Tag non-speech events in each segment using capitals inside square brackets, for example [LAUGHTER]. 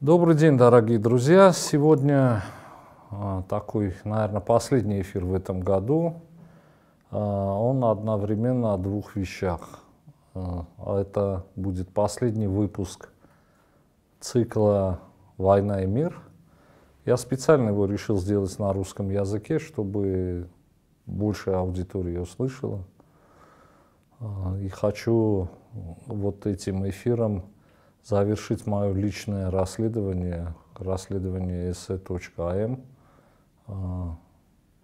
Добрый день, дорогие друзья. Сегодня а, такой, наверное, последний эфир в этом году. А, он одновременно о двух вещах. А, это будет последний выпуск цикла «Война и мир». Я специально его решил сделать на русском языке, чтобы больше аудитории услышала. И хочу вот этим эфиром завершить мое личное расследование, расследование СС.АМ, эм, а,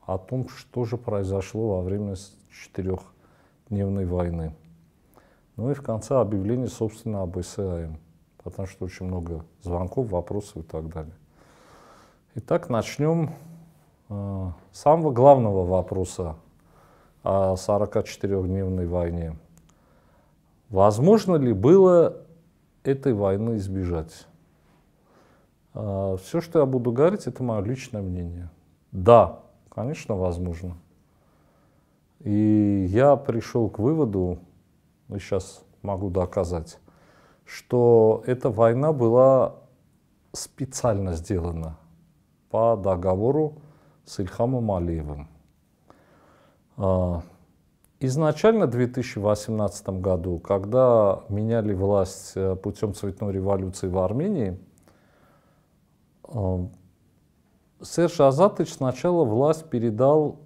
о том, что же произошло во время четырехдневной войны. Ну и в конце объявление, собственно, об САМ, эм, потому что очень много звонков, вопросов и так далее. Итак, начнем а, с самого главного вопроса о 44-дневной войне. Возможно ли было этой войны избежать. А, Все, что я буду говорить, это мое личное мнение. Да, конечно, возможно. И я пришел к выводу, и сейчас могу доказать, что эта война была специально сделана по договору с Ильхамом Алиевым. А, Изначально в 2018 году, когда меняли власть э, путем цветной революции в Армении, э, Серж Азатович сначала власть передал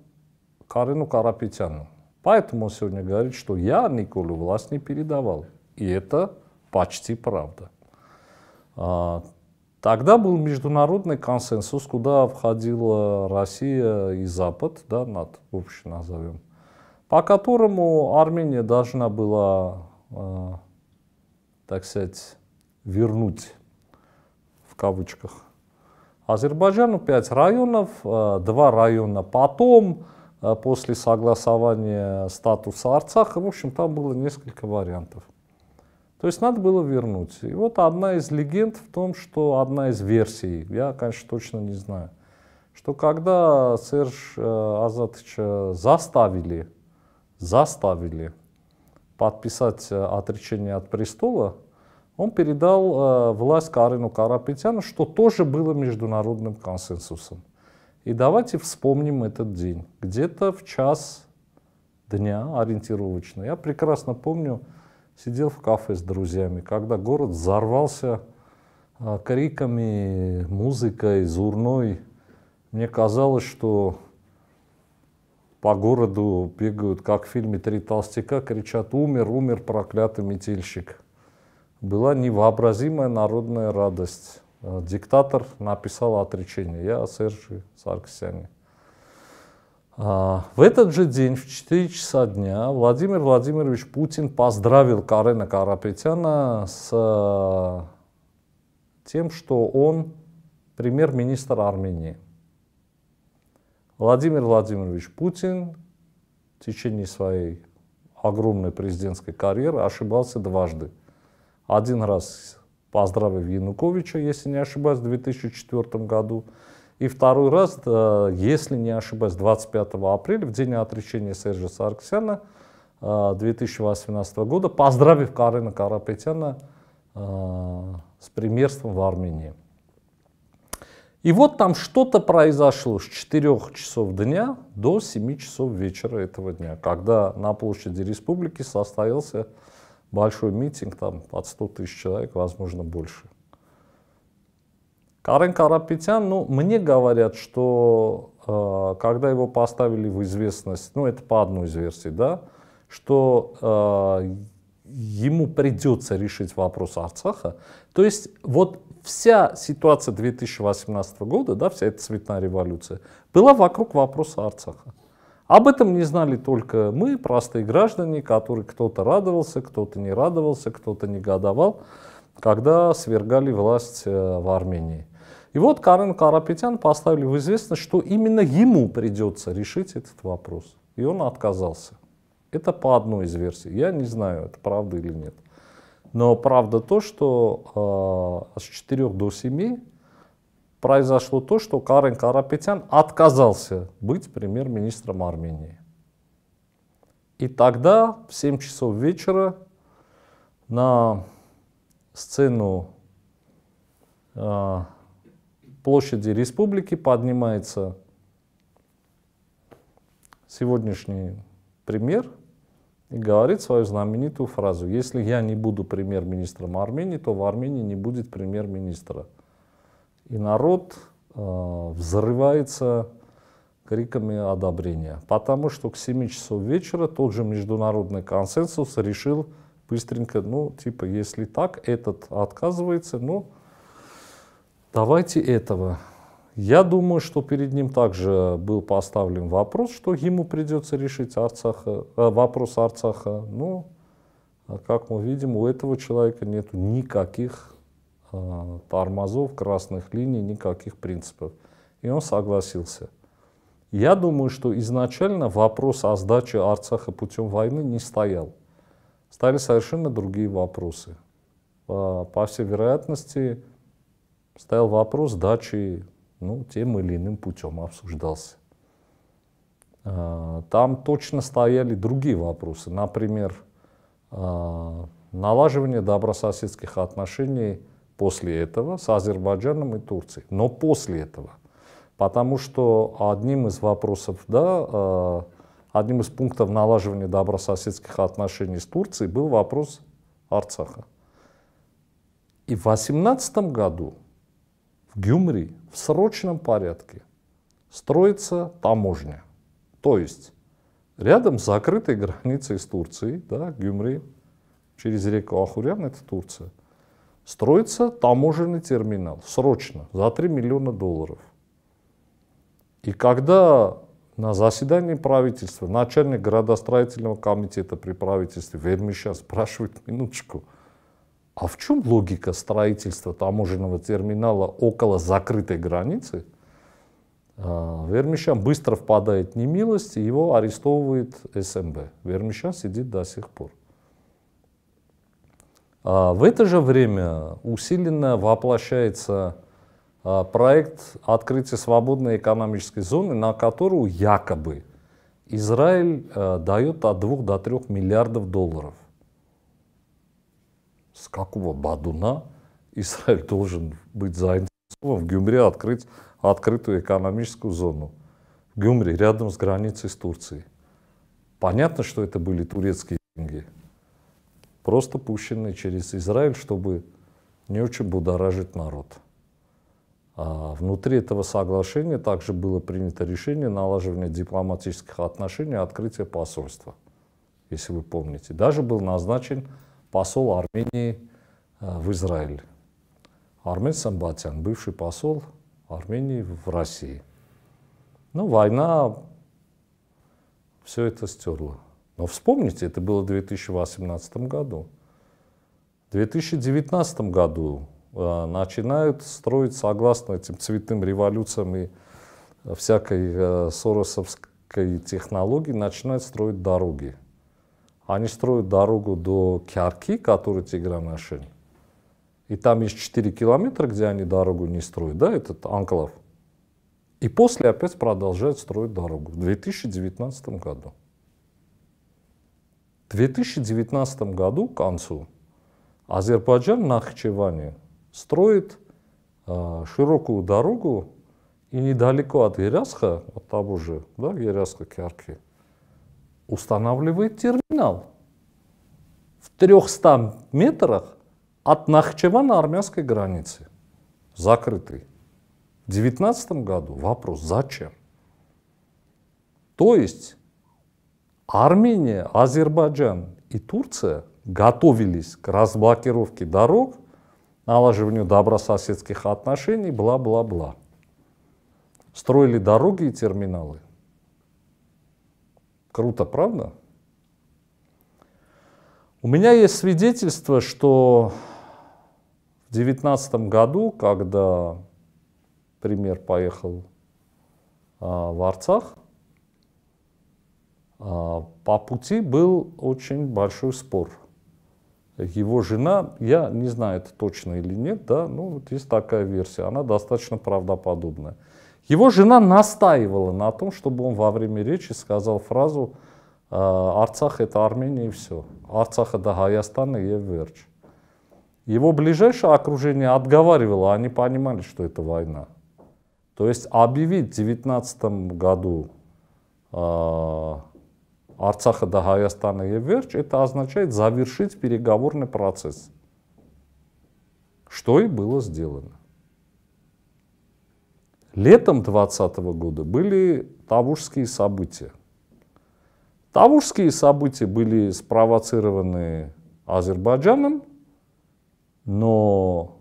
Карину Карапетяну. Поэтому он сегодня говорит, что я Николу власть не передавал. И это почти правда. А, тогда был международный консенсус, куда входила Россия и Запад, да, над, в общем назовем по которому Армения должна была, э, так сказать, вернуть в кавычках Азербайджану пять районов, э, два района потом, э, после согласования статуса Арцаха, в общем, там было несколько вариантов. То есть надо было вернуть. И вот одна из легенд в том, что одна из версий, я, конечно, точно не знаю, что когда Серж Азатовича заставили заставили подписать э, отречение от престола, он передал э, власть Карину Карапетяну, что тоже было международным консенсусом. И давайте вспомним этот день. Где-то в час дня ориентировочно. Я прекрасно помню, сидел в кафе с друзьями, когда город взорвался э, криками, музыкой, зурной. Мне казалось, что по городу бегают, как в фильме «Три толстяка», кричат «Умер, умер, проклятый метельщик». Была невообразимая народная радость. Э, диктатор написал отречение. Я Сержи Сарксяне. А, в этот же день, в 4 часа дня, Владимир Владимирович Путин поздравил Карена Карапетяна с э, тем, что он премьер-министр Армении. Владимир Владимирович Путин в течение своей огромной президентской карьеры ошибался дважды. Один раз поздравив Януковича, если не ошибаюсь, в 2004 году, и второй раз, э, если не ошибаюсь, 25 апреля, в день отречения Сержа Сарксяна 2018 э, года, поздравив Карена Карапетяна э, с премьерством в Армении. И вот там что-то произошло с 4 часов дня до 7 часов вечера этого дня, когда на площади республики состоялся большой митинг, там от 100 тысяч человек, возможно, больше. Карен Карапетян, ну, мне говорят, что э, когда его поставили в известность, ну, это по одной из версий, да, что э, ему придется решить вопрос Арцаха, то есть вот вся ситуация 2018 года, да, вся эта цветная революция, была вокруг вопроса Арцаха. Об этом не знали только мы, простые граждане, которые кто-то радовался, кто-то не радовался, кто-то негодовал, когда свергали власть э, в Армении. И вот Карен Карапетян поставили в известность, что именно ему придется решить этот вопрос. И он отказался. Это по одной из версий. Я не знаю, это правда или нет. Но правда то, что э, с 4 до 7 произошло то, что Карен Карапетян отказался быть премьер-министром Армении. И тогда в 7 часов вечера на сцену э, площади республики поднимается сегодняшний премьер и говорит свою знаменитую фразу «Если я не буду премьер-министром Армении, то в Армении не будет премьер-министра». И народ э, взрывается криками одобрения, потому что к 7 часов вечера тот же международный консенсус решил быстренько, ну, типа, если так, этот отказывается, ну, давайте этого. Я думаю, что перед ним также был поставлен вопрос, что ему придется решить Арцаха, э, вопрос Арцаха. Но, ну, а как мы видим, у этого человека нет никаких э, тормозов, красных линий, никаких принципов. И он согласился. Я думаю, что изначально вопрос о сдаче Арцаха путем войны не стоял. Стали совершенно другие вопросы. По всей вероятности, стоял вопрос сдачи ну, тем или иным путем обсуждался. А, там точно стояли другие вопросы. Например, а, налаживание добрососедских отношений после этого с Азербайджаном и Турцией. Но после этого. Потому что одним из вопросов, да, а, одним из пунктов налаживания добрососедских отношений с Турцией был вопрос Арцаха. И в 2018 году в Гюмри в срочном порядке строится таможня. То есть рядом с закрытой границей с Турцией, да, Гюмри, через реку Ахурян, это Турция, строится таможенный терминал срочно за 3 миллиона долларов. И когда на заседании правительства начальник градостроительного комитета при правительстве Вермещан спрашивает, минуточку – а в чем логика строительства таможенного терминала около закрытой границы? А, Вермещан быстро впадает в немилость, его арестовывает СМБ. Вермещан сидит до сих пор. А, в это же время усиленно воплощается а, проект открытия свободной экономической зоны, на которую якобы Израиль дает от 2 до 3 миллиардов долларов – с какого бадуна Израиль должен быть заинтересован в Гюмре открыть открытую экономическую зону. В Гюмре, рядом с границей с Турцией. Понятно, что это были турецкие деньги, просто пущенные через Израиль, чтобы не очень будоражить народ. А внутри этого соглашения также было принято решение налаживания дипломатических отношений открытия посольства, если вы помните. Даже был назначен посол Армении э, в Израиле Армен Самбатян, бывший посол Армении в России. Ну, война все это стерла. Но вспомните, это было в 2018 году. В 2019 году э, начинают строить, согласно этим цветным революциям и всякой э, соросовской технологии, начинают строить дороги. Они строят дорогу до Кярки, который Тигран Ашин. И там есть 4 километра, где они дорогу не строят, да, этот анклав. И после опять продолжают строить дорогу в 2019 году. В 2019 году, к концу, Азербайджан на Нахчеване строит э, широкую дорогу и недалеко от Еряска, от того же, да, Еряска Кярки, устанавливает терминал в 300 метрах от Нахчевана-армянской границы, закрытый. В 2019 году вопрос, зачем? То есть Армения, Азербайджан и Турция готовились к разблокировке дорог, налаживанию добрососедских отношений, бла-бла-бла. Строили дороги и терминалы. Круто, правда? У меня есть свидетельство, что в 2019 году, когда премьер поехал а, в Арцах, а, по пути был очень большой спор. Его жена, я не знаю, это точно или нет, да, ну, вот есть такая версия, она достаточно правдоподобная. Его жена настаивала на том, чтобы он во время речи сказал фразу «Э, «Арцах – это Армения и все. Арцах – это Гаястан и Еверч». Его ближайшее окружение отговаривало, а они понимали, что это война. То есть объявить в 19 году э, Арцаха до Гаястана и Верч, это означает завершить переговорный процесс. Что и было сделано. Летом 2020 года были тавушские события. Тавушские события были спровоцированы Азербайджаном, но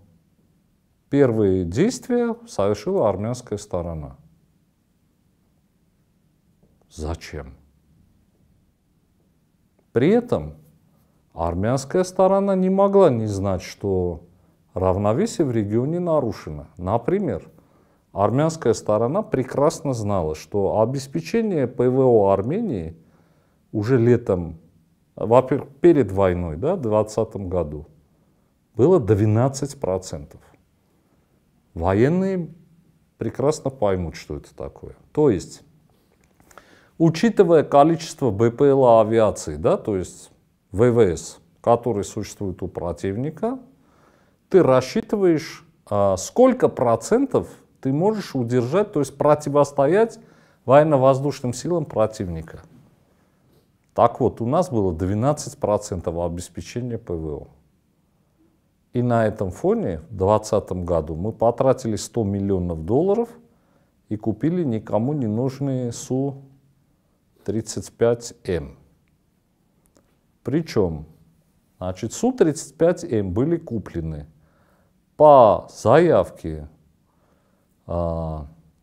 первые действия совершила армянская сторона. Зачем? При этом армянская сторона не могла не знать, что равновесие в регионе нарушено. Например, армянская сторона прекрасно знала, что обеспечение ПВО Армении уже летом, во-первых, перед войной, да, в 2020 году, было 12%. Военные прекрасно поймут, что это такое. То есть, учитывая количество БПЛА авиации, да, то есть ВВС, который существует у противника, ты рассчитываешь, а, сколько процентов ты можешь удержать, то есть противостоять военно-воздушным силам противника. Так вот, у нас было 12% обеспечения ПВО. И на этом фоне в 2020 году мы потратили 100 миллионов долларов и купили никому не нужные Су-35М. Причем, значит, Су-35М были куплены по заявке а,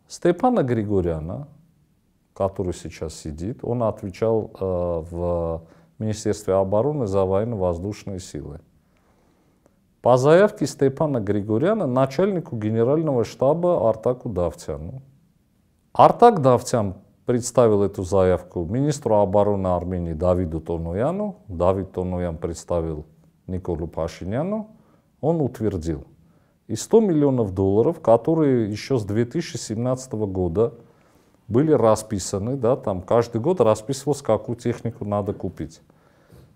Степана Григоряна, который сейчас сидит, он отвечал а, в Министерстве обороны за военно-воздушные силы. По заявке Степана Григоряна начальнику генерального штаба Артаку Давтяну. Артак Давтян представил эту заявку министру обороны Армении Давиду Тонуяну. Давид Тонуян представил Николу Пашиняну. Он утвердил и 100 миллионов долларов, которые еще с 2017 года были расписаны, да, там каждый год расписывалось, какую технику надо купить.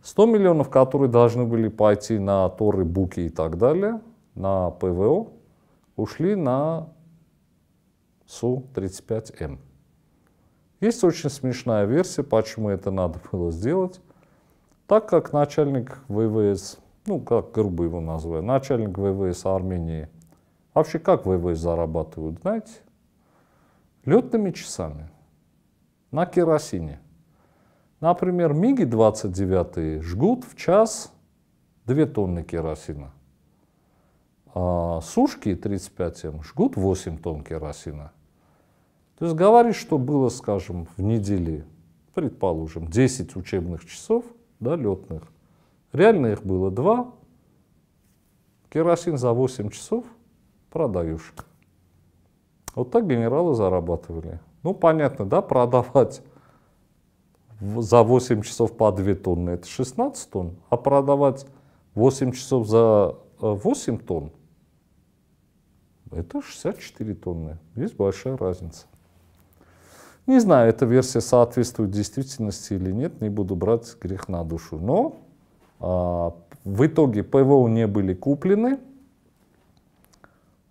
100 миллионов, которые должны были пойти на торы, буки и так далее, на ПВО, ушли на Су-35М. Есть очень смешная версия, почему это надо было сделать. Так как начальник ВВС ну, как грубо его называю, начальник ВВС Армении. А вообще, как ВВС зарабатывают, знаете? Летными часами, на керосине. Например, МиГи-29 жгут в час 2 тонны керосина. А сушки 35М эм жгут 8 тонн керосина. То есть говорит, что было, скажем, в неделе, предположим, 10 учебных часов, да, летных, Реально их было два. Керосин за 8 часов продаешь. Вот так генералы зарабатывали. Ну, понятно, да, продавать за 8 часов по 2 тонны это 16 тонн, а продавать 8 часов за 8 э, тонн это 64 тонны. Есть большая разница. Не знаю, эта версия соответствует действительности или нет, не буду брать грех на душу. Но а, в итоге ПВО не были куплены,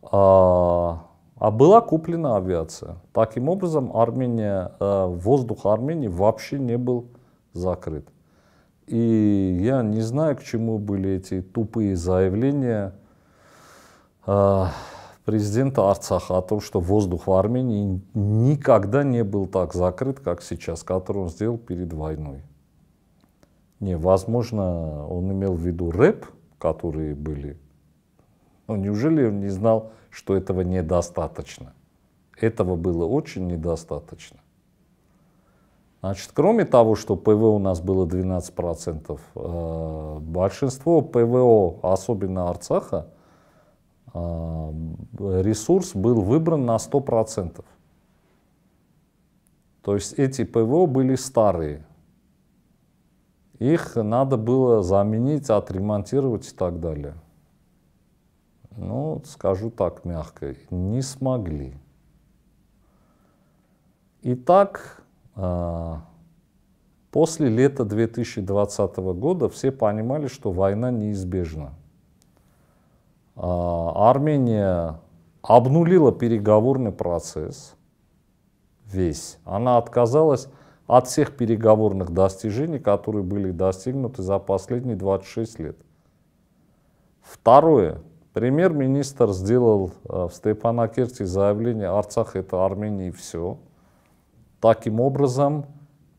а, а была куплена авиация. Таким образом, Армения, э, воздух Армении вообще не был закрыт. И я не знаю, к чему были эти тупые заявления э, президента Арцаха о том, что воздух в Армении никогда не был так закрыт, как сейчас, который он сделал перед войной. Не, возможно, он имел в виду рэп, которые были. Ну, неужели он не знал, что этого недостаточно? Этого было очень недостаточно. Значит, кроме того, что ПВО у нас было 12%, э, большинство ПВО, особенно Арцаха, э, ресурс был выбран на 100%. То есть эти ПВО были старые, их надо было заменить, отремонтировать и так далее. Ну, скажу так мягко, не смогли. Итак, а, после лета 2020 года все понимали, что война неизбежна. А, Армения обнулила переговорный процесс весь. Она отказалась от всех переговорных достижений, которые были достигнуты за последние 26 лет. Второе. Премьер-министр сделал э, в Степанакерте заявление «Арцах – это Армения и все». Таким образом,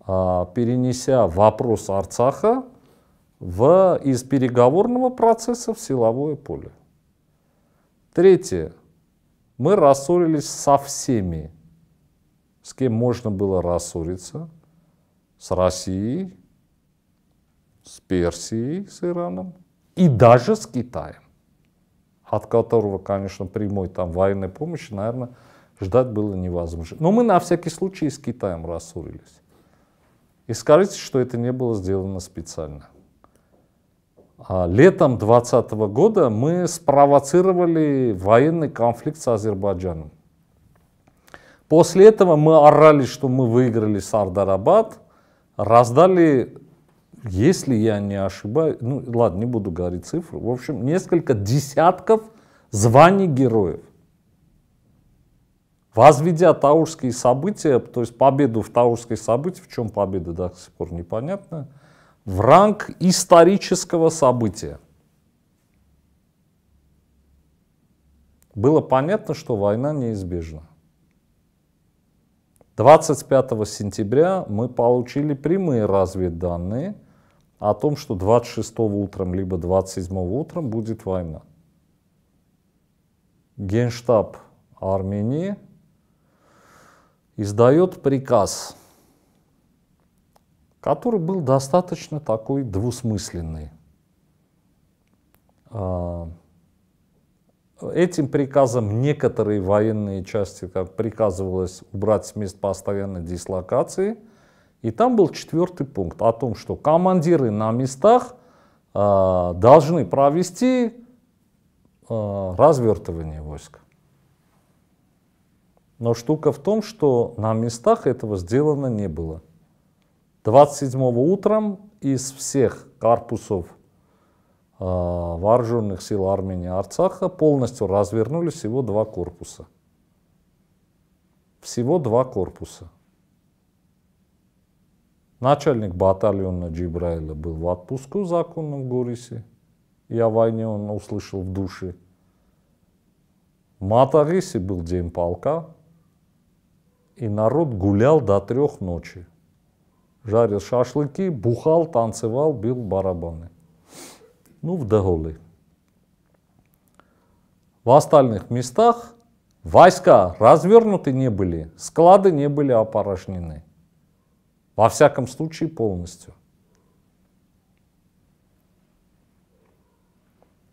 э, перенеся вопрос Арцаха в, из переговорного процесса в силовое поле. Третье. Мы рассорились со всеми, с кем можно было рассориться – с Россией, с Персией, с Ираном и даже с Китаем, от которого, конечно, прямой там военной помощи, наверное, ждать было невозможно. Но мы на всякий случай с Китаем рассорились. И скажите, что это не было сделано специально. А летом 2020 года мы спровоцировали военный конфликт с Азербайджаном. После этого мы орали, что мы выиграли Сардарабад – раздали, если я не ошибаюсь, ну ладно, не буду говорить цифру, в общем, несколько десятков званий героев. Возведя таурские события, то есть победу в таурской событии, в чем победа до сих пор непонятно, в ранг исторического события. Было понятно, что война неизбежна. 25 сентября мы получили прямые разведданные о том, что 26 утром либо 27 утром будет война. Генштаб Армении издает приказ, который был достаточно такой двусмысленный. А, Этим приказом некоторые военные части как приказывалось убрать с мест постоянной дислокации. И там был четвертый пункт о том, что командиры на местах э, должны провести э, развертывание войск. Но штука в том, что на местах этого сделано не было. 27 утром из всех корпусов а, вооруженных сил Армении Арцаха полностью развернули всего два корпуса. Всего два корпуса. Начальник батальона Джибраила был в отпуску законном в Я и о войне он услышал в душе. В Матарисе был день полка, и народ гулял до трех ночи. Жарил шашлыки, бухал, танцевал, бил барабаны ну, вдоголи. В остальных местах войска развернуты не были, склады не были опорожнены. Во всяком случае полностью.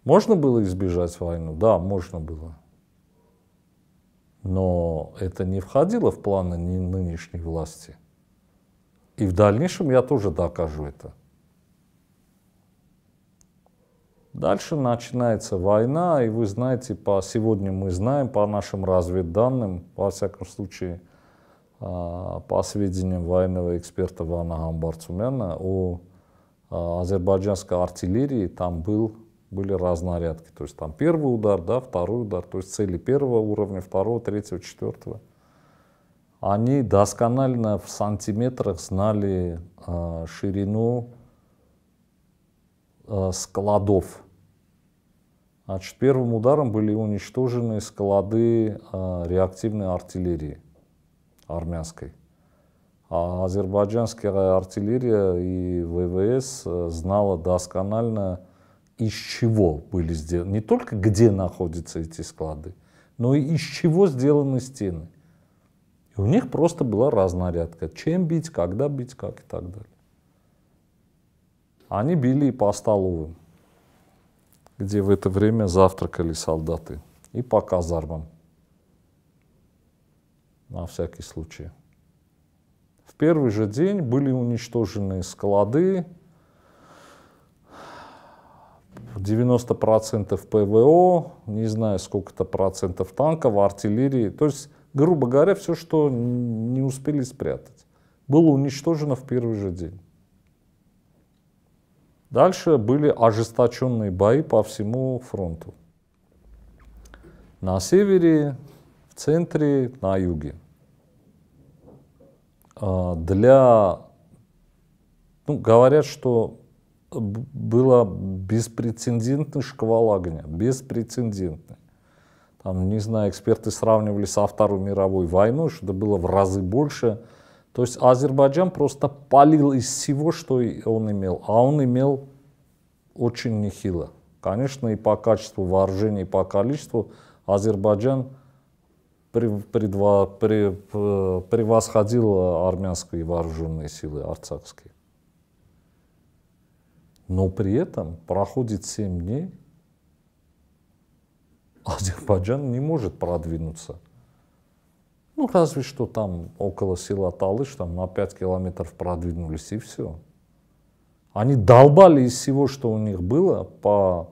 Можно было избежать войну? Да, можно было. Но это не входило в планы нынешней власти. И в дальнейшем я тоже докажу это. Дальше начинается война, и вы знаете, по сегодня мы знаем, по нашим разведданным, во всяком случае, а, по сведениям военного эксперта Вана Хамбарцумяна, у а, азербайджанской артиллерии там был, были разнарядки. То есть там первый удар, да, второй удар, то есть цели первого уровня, второго, третьего, четвертого. Они досконально в сантиметрах знали а, ширину складов Значит, первым ударом были уничтожены склады а, реактивной артиллерии армянской. А азербайджанская артиллерия и ВВС а, знала досконально, из чего были сделаны, не только где находятся эти склады, но и из чего сделаны стены. И у них просто была разнарядка, чем бить, когда бить, как и так далее. Они били и по столовым где в это время завтракали солдаты и по казармам. На всякий случай. В первый же день были уничтожены склады, 90% ПВО, не знаю сколько-то процентов танков, артиллерии. То есть, грубо говоря, все, что не успели спрятать, было уничтожено в первый же день. Дальше были ожесточенные бои по всему фронту. На севере, в центре, на юге. А, для... Ну, говорят, что было беспрецедентный шквал огня, беспрецедентный. Там, не знаю, эксперты сравнивали со Второй мировой войной, что это было в разы больше, то есть Азербайджан просто палил из всего, что он имел. А он имел очень нехило. Конечно, и по качеству вооружений, и по количеству Азербайджан э, превосходил армянские вооруженные силы, арцакские. Но при этом проходит 7 дней, Азербайджан не может продвинуться. Ну, разве что там около села Талыш, там на 5 километров продвинулись и все. Они долбали из всего, что у них было, по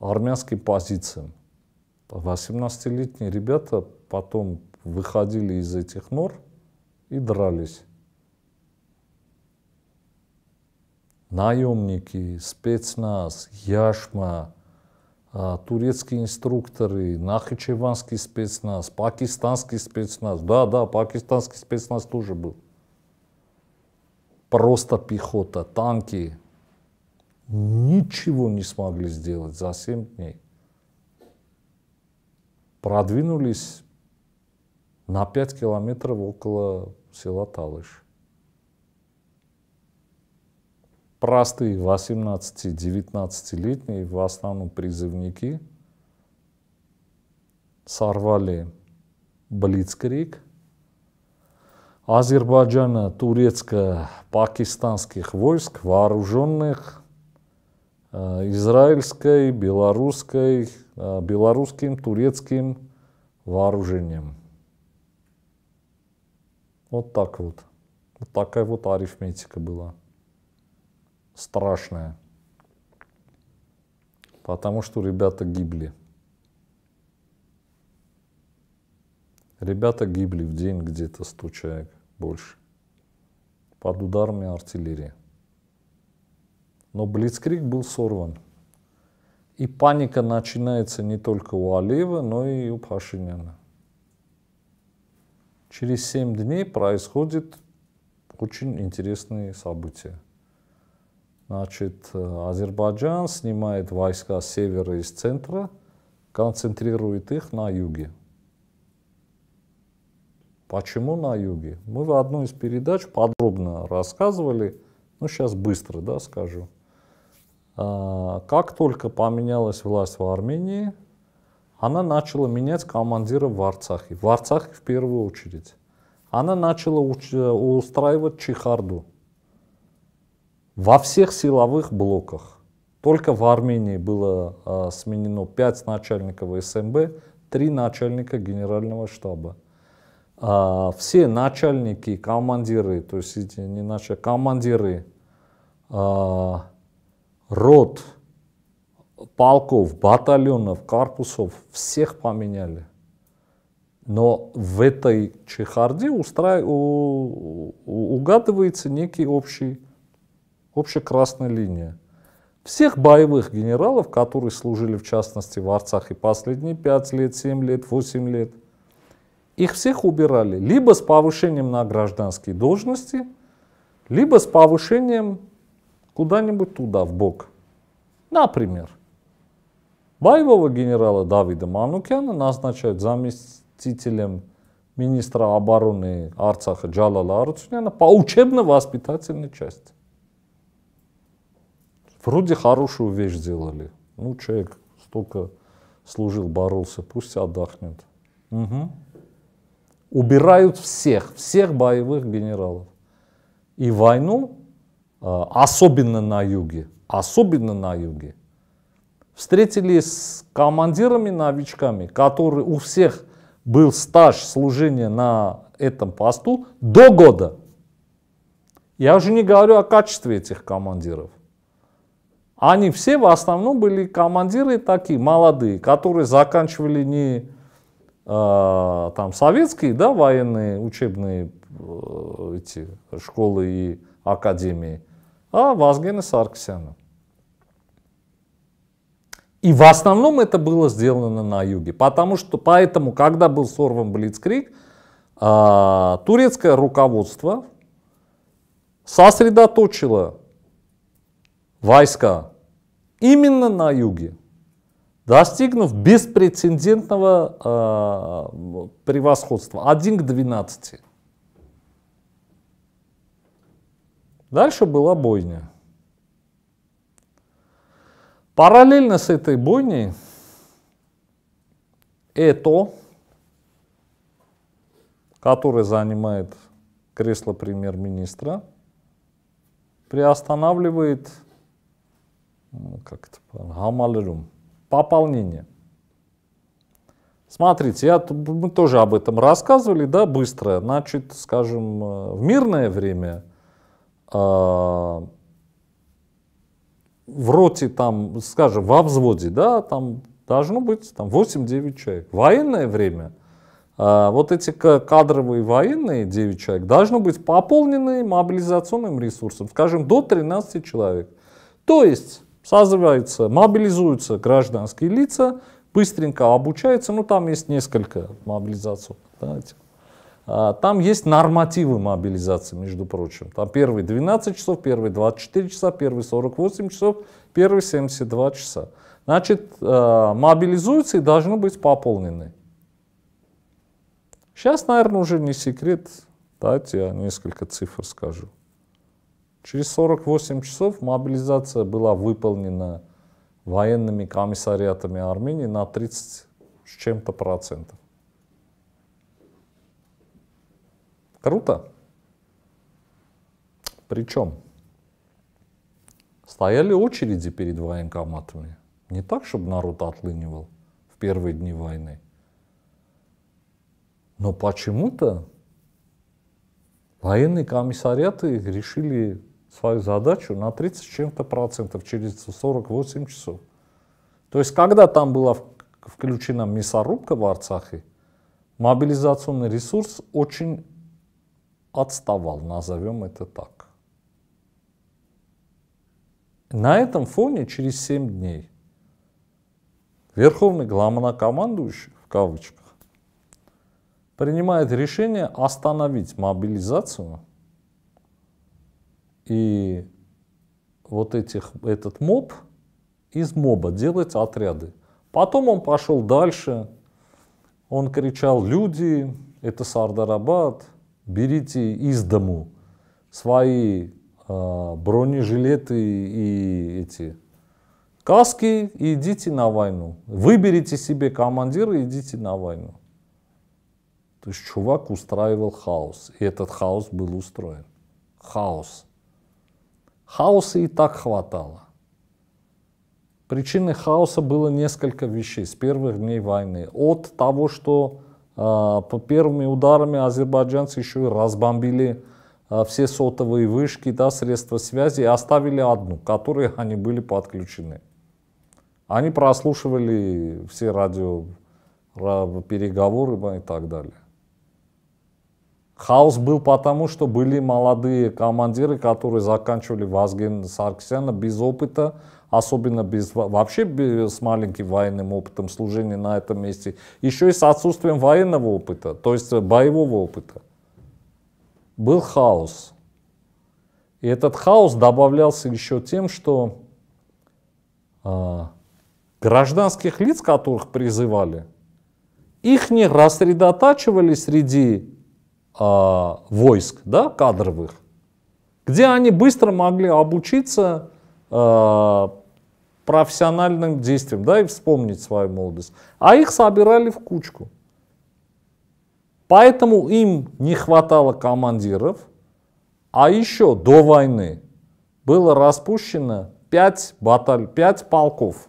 армянским позициям. 18-летние ребята потом выходили из этих нор и дрались. Наемники, спецназ, яшма, а, турецкие инструкторы, нахичеванский спецназ, пакистанский спецназ. Да, да, пакистанский спецназ тоже был. Просто пехота, танки. Ничего не смогли сделать за 7 дней. Продвинулись на 5 километров около села Талыш. простые 18-19-летние, в основном призывники, сорвали Блицкрик. Азербайджана, турецко-пакистанских войск, вооруженных э, израильской, белорусской, э, белорусским, турецким вооружением. Вот так вот. Вот такая вот арифметика была страшная. Потому что ребята гибли. Ребята гибли в день где-то 100 человек больше. Под ударами артиллерии. Но Блицкрик был сорван. И паника начинается не только у Алиева, но и у Пашиняна. Через 7 дней происходит очень интересные события. Значит, э, Азербайджан снимает войска с севера из центра, концентрирует их на юге. Почему на юге? Мы в одной из передач подробно рассказывали, ну сейчас быстро да, скажу. А, как только поменялась власть в Армении, она начала менять командиров в Арцахе. В Арцахе в первую очередь. Она начала э, устраивать чехарду. Во всех силовых блоках только в Армении было э, сменено 5 начальников СМБ, 3 начальника генерального штаба. Э, все начальники, командиры, то есть эти не наши а командиры, э, рот, полков, батальонов, корпусов, всех поменяли. Но в этой чехарде устра... у... угадывается некий общий Общая красная линия. Всех боевых генералов, которые служили в частности в Арцах и последние 5 лет, 7 лет, 8 лет, их всех убирали либо с повышением на гражданские должности, либо с повышением куда-нибудь туда, в бок. Например, боевого генерала Давида Манукяна назначают заместителем министра обороны Арцаха Джалала Арцуняна по учебно-воспитательной части. Вроде хорошую вещь сделали. Ну, человек столько служил, боролся, пусть отдохнет. Угу. Убирают всех, всех боевых генералов. И войну, а, особенно на юге, особенно на юге, встретили с командирами, новичками, которые у всех был стаж служения на этом посту до года. Я уже не говорю о качестве этих командиров они все в основном были командиры такие молодые, которые заканчивали не э, там советские да, военные учебные э, эти, школы и академии, а Вазгена Сарксяна. И в основном это было сделано на юге, потому что поэтому, когда был сорван Блицкрик, э, а, турецкое руководство сосредоточило войска именно на юге, достигнув беспрецедентного э, превосходства 1 к 12. Дальше была бойня. Параллельно с этой бойней это, который занимает кресло премьер-министра, приостанавливает ну, как это, гамалерум, пополнение. Смотрите, я, мы тоже об этом рассказывали, да, быстро. Значит, скажем, э, в мирное время э, в роте, там, скажем, во взводе, да, там должно быть там, 8-9 человек. В военное время э, вот эти кадровые военные 9 человек должны быть пополнены мобилизационным ресурсом, скажем, до 13 человек. То есть Созываются, мобилизуются гражданские лица, быстренько обучаются, ну там есть несколько мобилизаций. Знаете. А, там есть нормативы мобилизации, между прочим. Там первые 12 часов, первые 24 часа, первые 48 часов, первые 72 часа. Значит, а, мобилизуются и должны быть пополнены. Сейчас, наверное, уже не секрет, дайте я несколько цифр скажу. Через 48 часов мобилизация была выполнена военными комиссариатами Армении на 30 с чем-то процентов. Круто. Причем стояли очереди перед военкоматами. Не так, чтобы народ отлынивал в первые дни войны. Но почему-то военные комиссариаты решили свою задачу на 30 чем-то процентов через 48 часов. То есть, когда там была включена мясорубка в Арцахе, мобилизационный ресурс очень отставал, назовем это так. На этом фоне через 7 дней Верховный главнокомандующий, в кавычках, принимает решение остановить мобилизацию и вот этих, этот моб из моба делать отряды. Потом он пошел дальше, он кричал, люди, это Сардарабад, берите из дому свои э, бронежилеты и эти каски и идите на войну. Выберите себе командира и идите на войну. То есть чувак устраивал хаос, и этот хаос был устроен. Хаос. Хаоса и так хватало. Причины хаоса было несколько вещей с первых дней войны. От того, что э, по первыми ударами азербайджанцы еще и разбомбили э, все сотовые вышки, да, средства связи, и оставили одну, к которой они были подключены. Они прослушивали все радио, переговоры и так далее. Хаос был потому, что были молодые командиры, которые заканчивали Вазген Сарксяна без опыта, особенно без, вообще без, с маленьким военным опытом служения на этом месте, еще и с отсутствием военного опыта, то есть э, боевого опыта. Был хаос. И этот хаос добавлялся еще тем, что а, гражданских лиц, которых призывали, их не рассредотачивали среди э, войск, да, кадровых, где они быстро могли обучиться э, профессиональным действиям, да, и вспомнить свою молодость. А их собирали в кучку. Поэтому им не хватало командиров, а еще до войны было распущено 5, баталь... 5 полков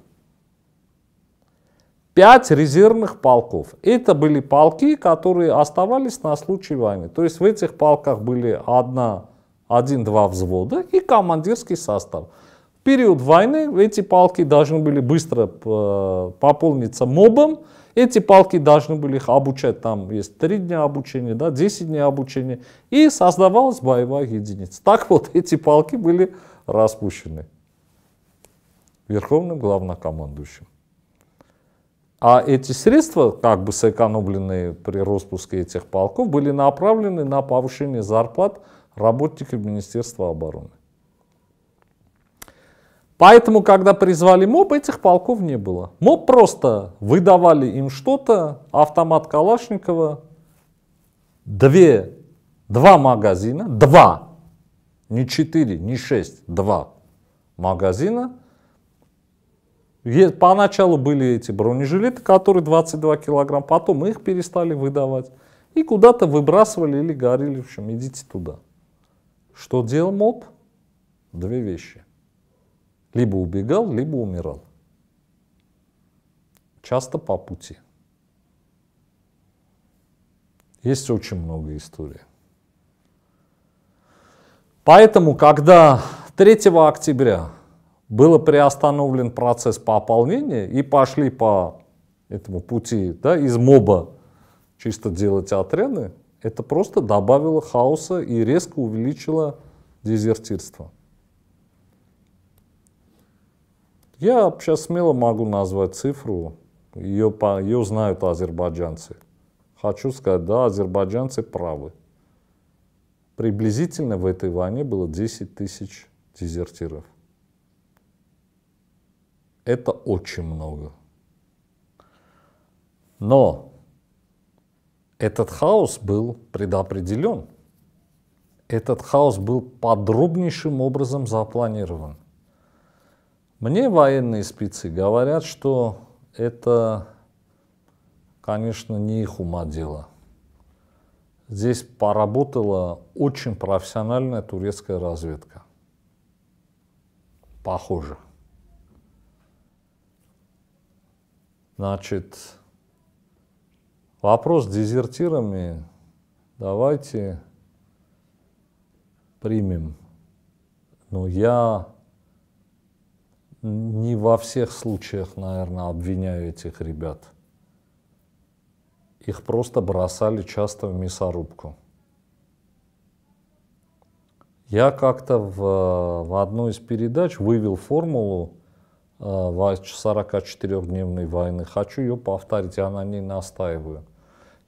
пять резервных полков. Это были полки, которые оставались на случай войны. То есть в этих полках были одна, один-два взвода и командирский состав. В период войны эти полки должны были быстро э, пополниться мобом. Эти полки должны были их обучать, там есть 3 дня обучения, да, 10 дней обучения. И создавалась боевая единица. Так вот, [LAUGHS] эти полки были распущены верховным главнокомандующим. А эти средства, как бы сэкономленные при распуске этих полков, были направлены на повышение зарплат работников Министерства обороны. Поэтому, когда призвали МОБ, этих полков не было. МОБ просто выдавали им что-то, автомат Калашникова, две, два магазина, два, не четыре, не шесть, два магазина – Поначалу были эти бронежилеты, которые 22 килограмм, потом мы их перестали выдавать. И куда-то выбрасывали или горели, в общем, идите туда. Что делал моб? Две вещи. Либо убегал, либо умирал. Часто по пути. Есть очень много историй. Поэтому, когда 3 октября был приостановлен процесс по ополнению и пошли по этому пути да, из моба чисто делать отряды, это просто добавило хаоса и резко увеличило дезертирство. Я сейчас смело могу назвать цифру, ее, ее знают азербайджанцы. Хочу сказать, да, азербайджанцы правы. Приблизительно в этой войне было 10 тысяч дезертиров. Это очень много. Но этот хаос был предопределен. Этот хаос был подробнейшим образом запланирован. Мне военные спецы говорят, что это, конечно, не их ума дело. Здесь поработала очень профессиональная турецкая разведка. Похоже. Значит, вопрос с дезертирами давайте примем. Но ну, я не во всех случаях, наверное, обвиняю этих ребят. Их просто бросали часто в мясорубку. Я как-то в, в одной из передач вывел формулу Э, Вайч 44-дневной войны. Хочу ее повторить, я на ней настаиваю.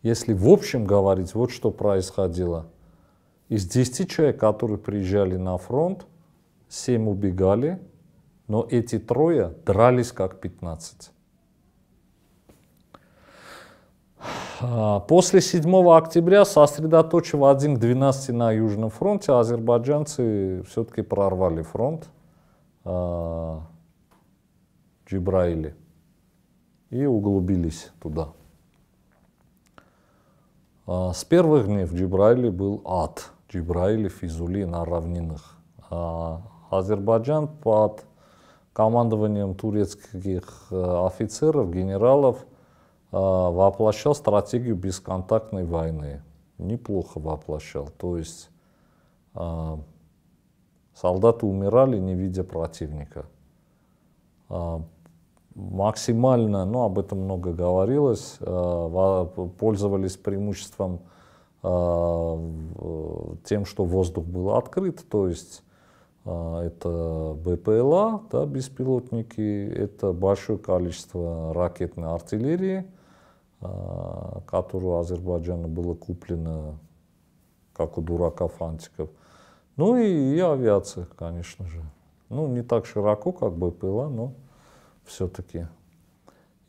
Если в общем говорить, вот что происходило. Из 10 человек, которые приезжали на фронт, 7 убегали, но эти трое дрались как 15. А, после 7 октября, сосредоточив 1 к 12 на Южном фронте, азербайджанцы все-таки прорвали фронт. А, Джибраиле, и углубились туда. А с первых дней в Джибраиле был ад. Джибраиле Физули на равнинах. А Азербайджан под командованием турецких э, офицеров, генералов э, воплощал стратегию бесконтактной войны. Неплохо воплощал. То есть э, солдаты умирали, не видя противника. А максимально, ну, об этом много говорилось, э, пользовались преимуществом э, тем, что воздух был открыт, то есть э, это БПЛА, да, беспилотники, это большое количество ракетной артиллерии, которую Азербайджану было куплено, как у дурака Фантиков. Ну и, и авиация, конечно же. Ну, не так широко, как БПЛА, но все-таки.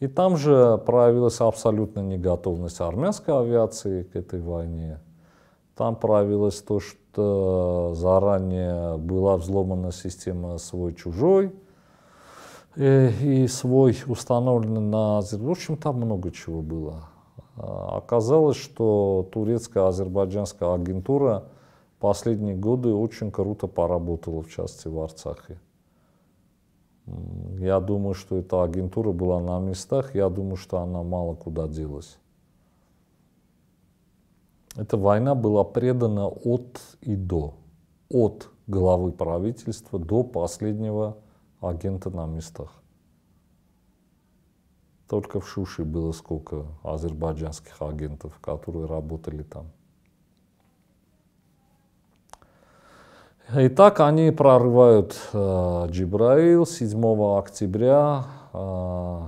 И там же проявилась абсолютная неготовность армянской авиации к этой войне. Там проявилось то, что заранее была взломана система свой-чужой, и, э, и свой установленный на Азербайджан. В общем, там много чего было. А, оказалось, что турецкая азербайджанская агентура последние годы очень круто поработала, в частности, в Арцахе. Я думаю, что эта агентура была на местах, я думаю, что она мало куда делась. Эта война была предана от и до, от главы правительства до последнего агента на местах. Только в Шуше было сколько азербайджанских агентов, которые работали там. Итак, они прорывают э, Джибраил 7 октября. Э,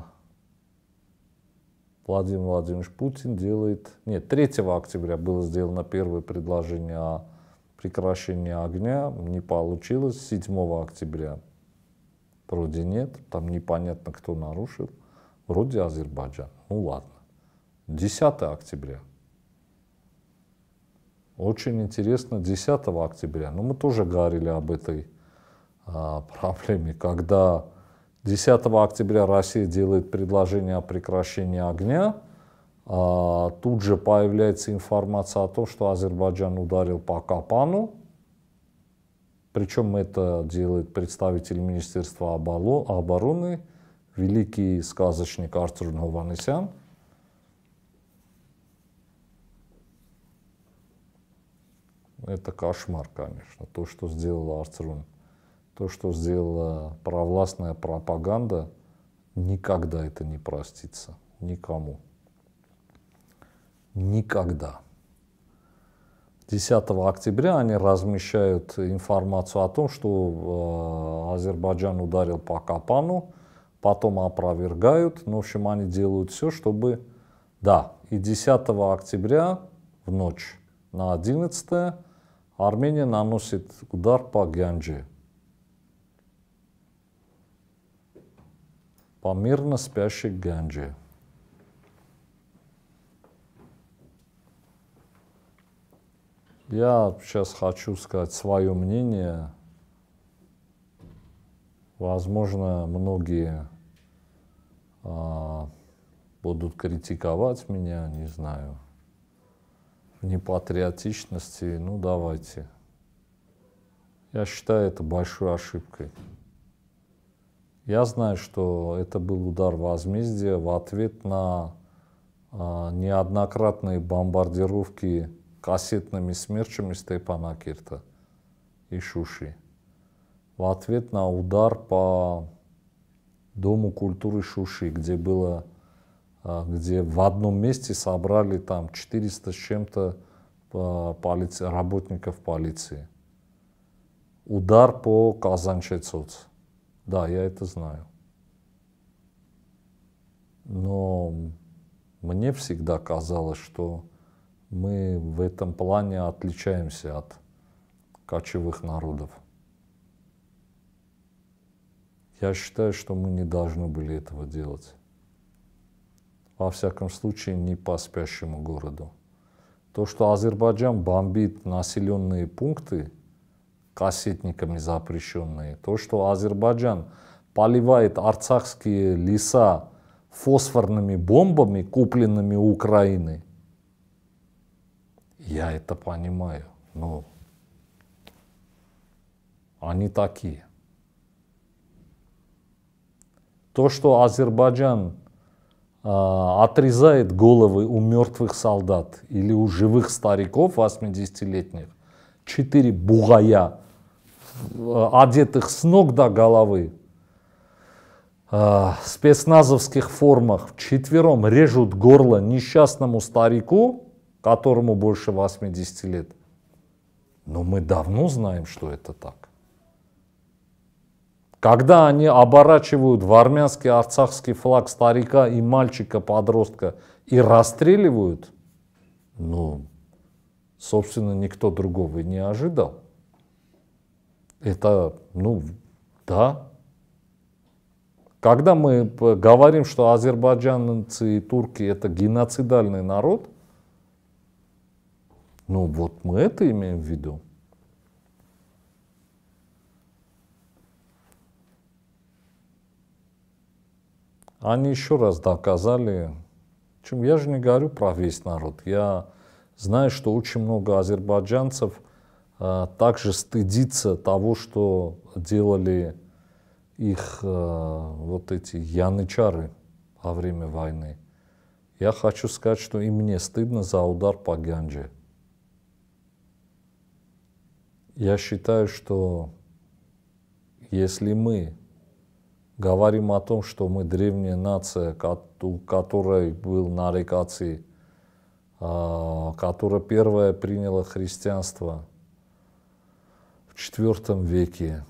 Владимир Владимирович Путин делает... Нет, 3 октября было сделано первое предложение о прекращении огня. Не получилось. 7 октября вроде нет. Там непонятно, кто нарушил. Вроде Азербайджан. Ну ладно. 10 октября очень интересно 10 октября, но ну, мы тоже говорили об этой а, проблеме, когда 10 октября Россия делает предложение о прекращении огня, а, тут же появляется информация о том, что Азербайджан ударил по Капану, причем это делает представитель Министерства обороны, великий сказочник Артур Нованесян – это кошмар, конечно. То, что сделала Арцрун, то, что сделала провластная пропаганда, никогда это не простится. Никому. Никогда. 10 октября они размещают информацию о том, что э, Азербайджан ударил по Капану, потом опровергают. Ну, в общем, они делают все, чтобы... Да, и 10 октября в ночь на 11 Армения наносит удар по Гянджи, по мирно спящей Гянджи. Я сейчас хочу сказать свое мнение. Возможно, многие а, будут критиковать меня, не знаю непатриотичности, ну давайте. Я считаю это большой ошибкой. Я знаю, что это был удар возмездия в ответ на э, неоднократные бомбардировки кассетными смерчами Степана Кирта и Шуши. В ответ на удар по Дому культуры Шуши, где было а, где в одном месте собрали там 400 с чем-то а, полиции, работников полиции. Удар по казанчецовцу. Да, я это знаю. Но мне всегда казалось, что мы в этом плане отличаемся от кочевых народов. Я считаю, что мы не должны были этого делать во всяком случае, не по спящему городу. То, что Азербайджан бомбит населенные пункты, кассетниками запрещенные, то, что Азербайджан поливает арцахские леса фосфорными бомбами, купленными у Украины, я это понимаю, но они такие. То, что Азербайджан а, отрезает головы у мертвых солдат или у живых стариков 80-летних. Четыре бугая, а, одетых с ног до головы, а, в спецназовских формах, четвером режут горло несчастному старику, которому больше 80 лет. Но мы давно знаем, что это так. Когда они оборачивают в армянский арцахский флаг старика и мальчика-подростка и расстреливают, ну, собственно, никто другого не ожидал. Это, ну, да. Когда мы говорим, что азербайджанцы и турки – это геноцидальный народ, ну вот мы это имеем в виду. Они еще раз доказали, чем я же не говорю про весь народ. Я знаю, что очень много азербайджанцев э, также стыдится того, что делали их э, вот эти янычары во время войны. Я хочу сказать, что и мне стыдно за удар по Ганже. Я считаю, что если мы говорим о том, что мы древняя нация, у которой был нарекации, а, которая первая приняла христианство в IV веке,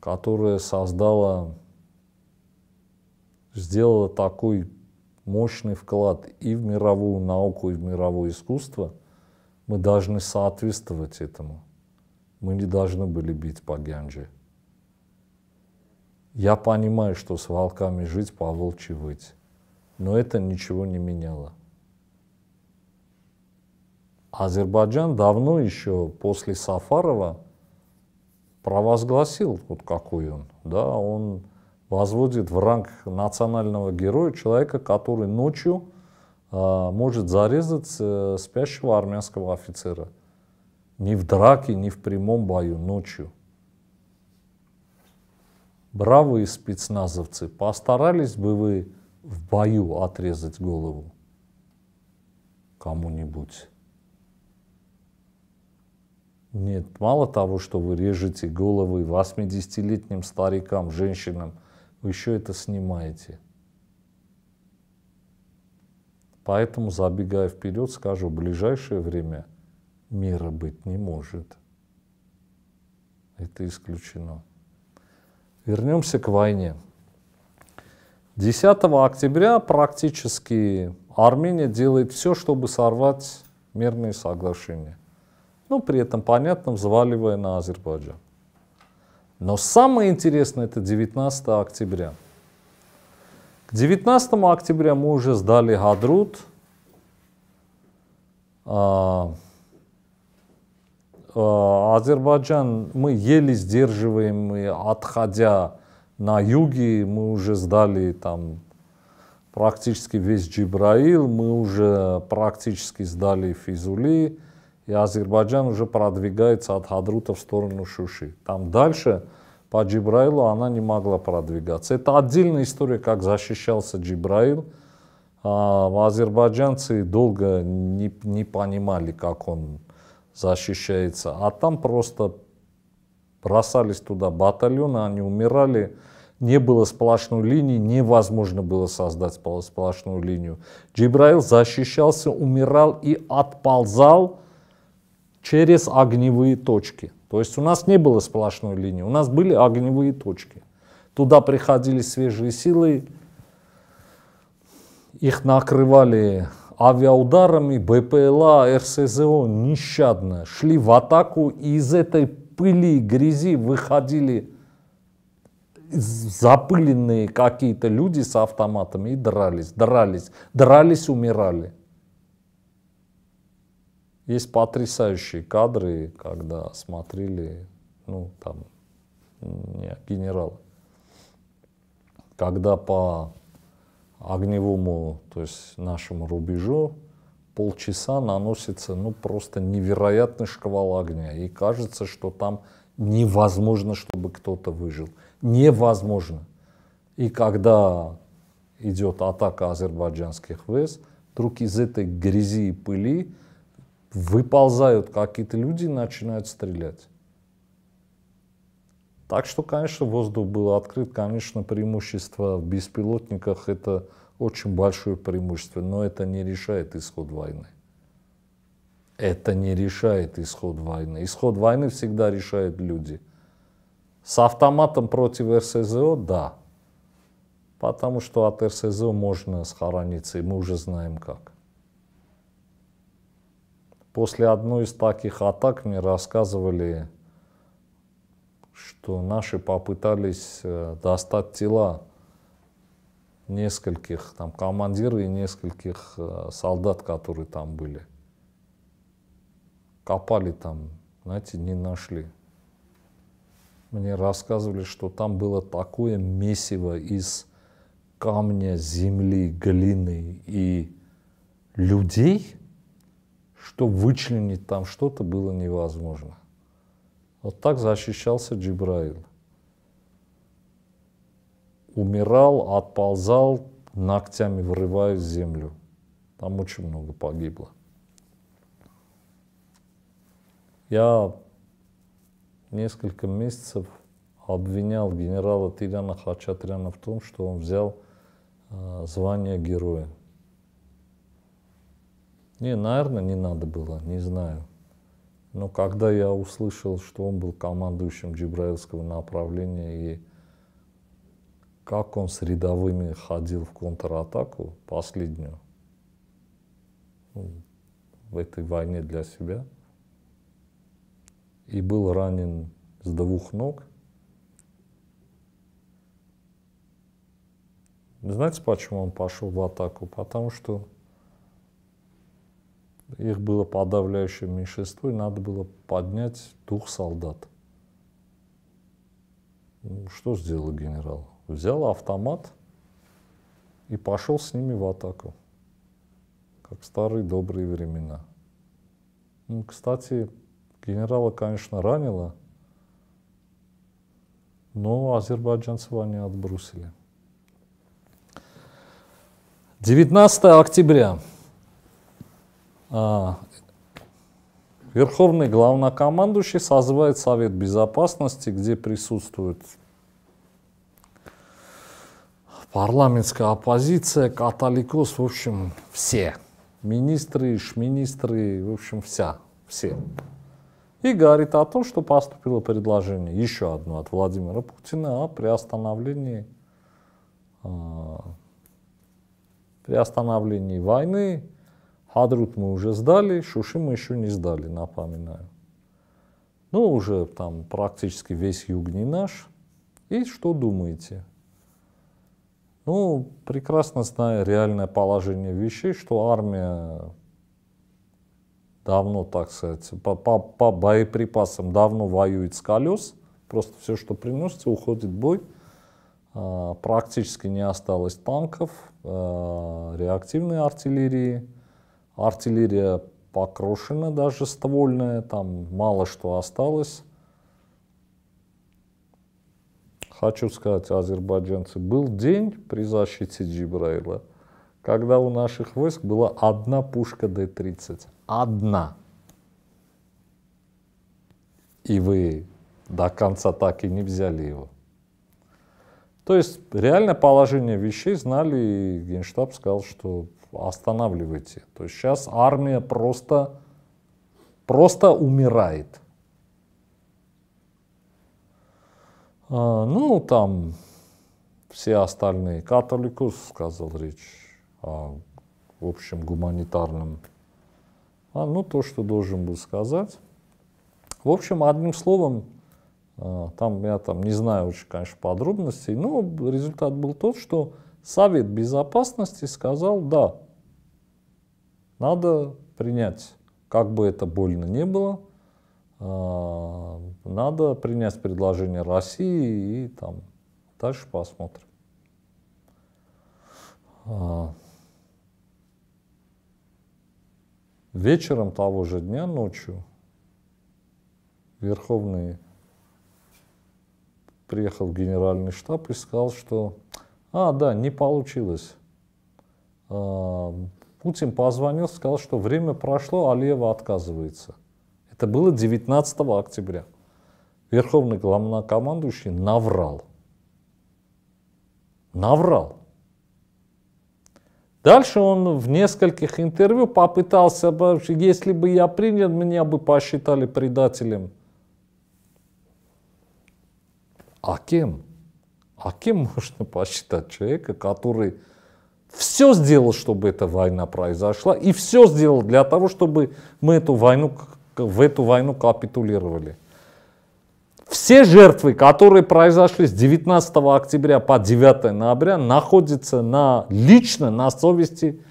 которая создала, сделала такой мощный вклад и в мировую науку, и в мировое искусство, мы должны соответствовать этому. Мы не должны были бить по Гянджи. Я понимаю, что с волками жить, по волчи выть. Но это ничего не меняло. Азербайджан давно еще после Сафарова провозгласил, вот какой он, да, он возводит в ранг национального героя человека, который ночью э, может зарезать э, спящего армянского офицера. Не в драке, не в прямом бою, ночью бравые спецназовцы, постарались бы вы в бою отрезать голову кому-нибудь? Нет, мало того, что вы режете головы 80-летним старикам, женщинам, вы еще это снимаете. Поэтому, забегая вперед, скажу, в ближайшее время мира быть не может. Это исключено. Вернемся к войне. 10 октября практически Армения делает все, чтобы сорвать мирные соглашения. Ну, при этом, понятно, взваливая на Азербайджан. Но самое интересное это 19 октября. К 19 октября мы уже сдали Гадрут, а, Э, Азербайджан мы еле сдерживаем, и отходя на юге, мы уже сдали там практически весь Джибраил, мы уже практически сдали Физули, и Азербайджан уже продвигается от Хадрута в сторону Шуши. Там дальше по Джибраилу она не могла продвигаться. Это отдельная история, как защищался Джибраил. А азербайджанцы долго не, не понимали, как он защищается. А там просто бросались туда батальоны, они умирали, не было сплошной линии, невозможно было создать сплошную линию. Джибраил защищался, умирал и отползал через огневые точки. То есть у нас не было сплошной линии, у нас были огневые точки. Туда приходили свежие силы, их накрывали авиаударами БПЛА, РСЗО нещадно шли в атаку и из этой пыли и грязи выходили запыленные какие-то люди с автоматами и дрались, дрались, дрались, умирали. Есть потрясающие кадры, когда смотрели, ну, там, не, генералы, когда по огневому, то есть нашему рубежу, полчаса наносится ну, просто невероятный шквал огня. И кажется, что там невозможно, чтобы кто-то выжил. Невозможно. И когда идет атака азербайджанских войск, вдруг из этой грязи и пыли выползают какие-то люди и начинают стрелять. Так что, конечно, воздух был открыт, конечно, преимущество в беспилотниках – это очень большое преимущество, но это не решает исход войны. Это не решает исход войны. Исход войны всегда решают люди. С автоматом против РСЗО – да, потому что от РСЗО можно схорониться, и мы уже знаем как. После одной из таких атак мне рассказывали что наши попытались э, достать тела нескольких там командиров и нескольких э, солдат, которые там были. Копали там, знаете, не нашли. Мне рассказывали, что там было такое месиво из камня, земли, глины и людей, что вычленить там что-то было невозможно. Вот так защищался Джибраил. Умирал, отползал, ногтями врываясь землю. Там очень много погибло. Я несколько месяцев обвинял генерала Тиряна Хачатряна в том, что он взял э, звание героя. Не, наверное, не надо было, не знаю. Но когда я услышал, что он был командующим Джибраильского направления и как он с рядовыми ходил в контратаку последнюю ну, в этой войне для себя и был ранен с двух ног. Знаете, почему он пошел в атаку? Потому что их было подавляющее меньшинство, и надо было поднять дух солдат. Ну, что сделал генерал? Взял автомат и пошел с ними в атаку, как в старые добрые времена. Ну, кстати, генерала, конечно, ранило, но азербайджанцев они отбросили. 19 октября а, верховный главнокомандующий созвает Совет Безопасности, где присутствует парламентская оппозиция, католикос, в общем, все. Министры, шминистры, в общем, вся, все. И говорит о том, что поступило предложение, еще одно от Владимира Путина, о приостановлении, э, приостановлении войны, Хадрут мы уже сдали, Шуши мы еще не сдали, напоминаю. Ну, уже там практически весь юг не наш. И что думаете? Ну, прекрасно знаю реальное положение вещей, что армия давно, так сказать, по, по, по боеприпасам давно воюет с колес. Просто все, что приносится, уходит в бой. А, практически не осталось танков, а, реактивной артиллерии. Артиллерия покрошена даже ствольная, там мало что осталось. Хочу сказать, азербайджанцы, был день при защите Джибраила, когда у наших войск была одна пушка Д-30. Одна. И вы до конца так и не взяли его. То есть реальное положение вещей знали, и Генштаб сказал, что останавливайте. То есть сейчас армия просто, просто умирает. А, ну, там все остальные. Католикус сказал речь о общем гуманитарном. А, ну, то, что должен был сказать. В общем, одним словом, а, там я там не знаю очень, конечно, подробностей, но результат был тот, что Совет Безопасности сказал, да, надо принять, как бы это больно ни было, а, надо принять предложение России и там дальше посмотрим. А, вечером того же дня, ночью, Верховный приехал в генеральный штаб и сказал, что, а, да, не получилось. А, Путин позвонил, сказал, что время прошло, Алиева отказывается. Это было 19 октября. Верховный главнокомандующий наврал. Наврал. Дальше он в нескольких интервью попытался, если бы я принял, меня бы посчитали предателем. А кем? А кем можно посчитать человека, который все сделал, чтобы эта война произошла, и все сделал для того, чтобы мы эту войну, в эту войну капитулировали. Все жертвы, которые произошли с 19 октября по 9 ноября, находятся на, лично на совести э,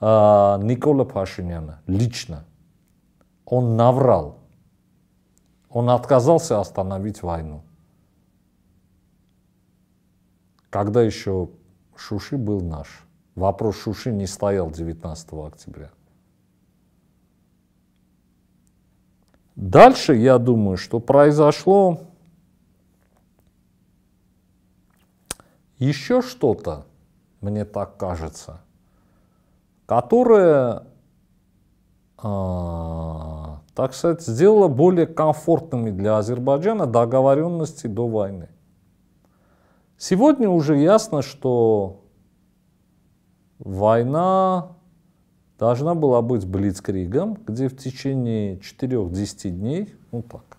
а, Никола Пашиняна. Лично. Он наврал. Он отказался остановить войну. Когда еще Шуши был наш. Вопрос Шуши не стоял 19 октября. Дальше, я думаю, что произошло еще что-то, мне так кажется, которое, э, так сказать, сделало более комфортными для Азербайджана договоренности до войны. Сегодня уже ясно, что война должна была быть блицкригом, где в течение 4-10 дней, ну так,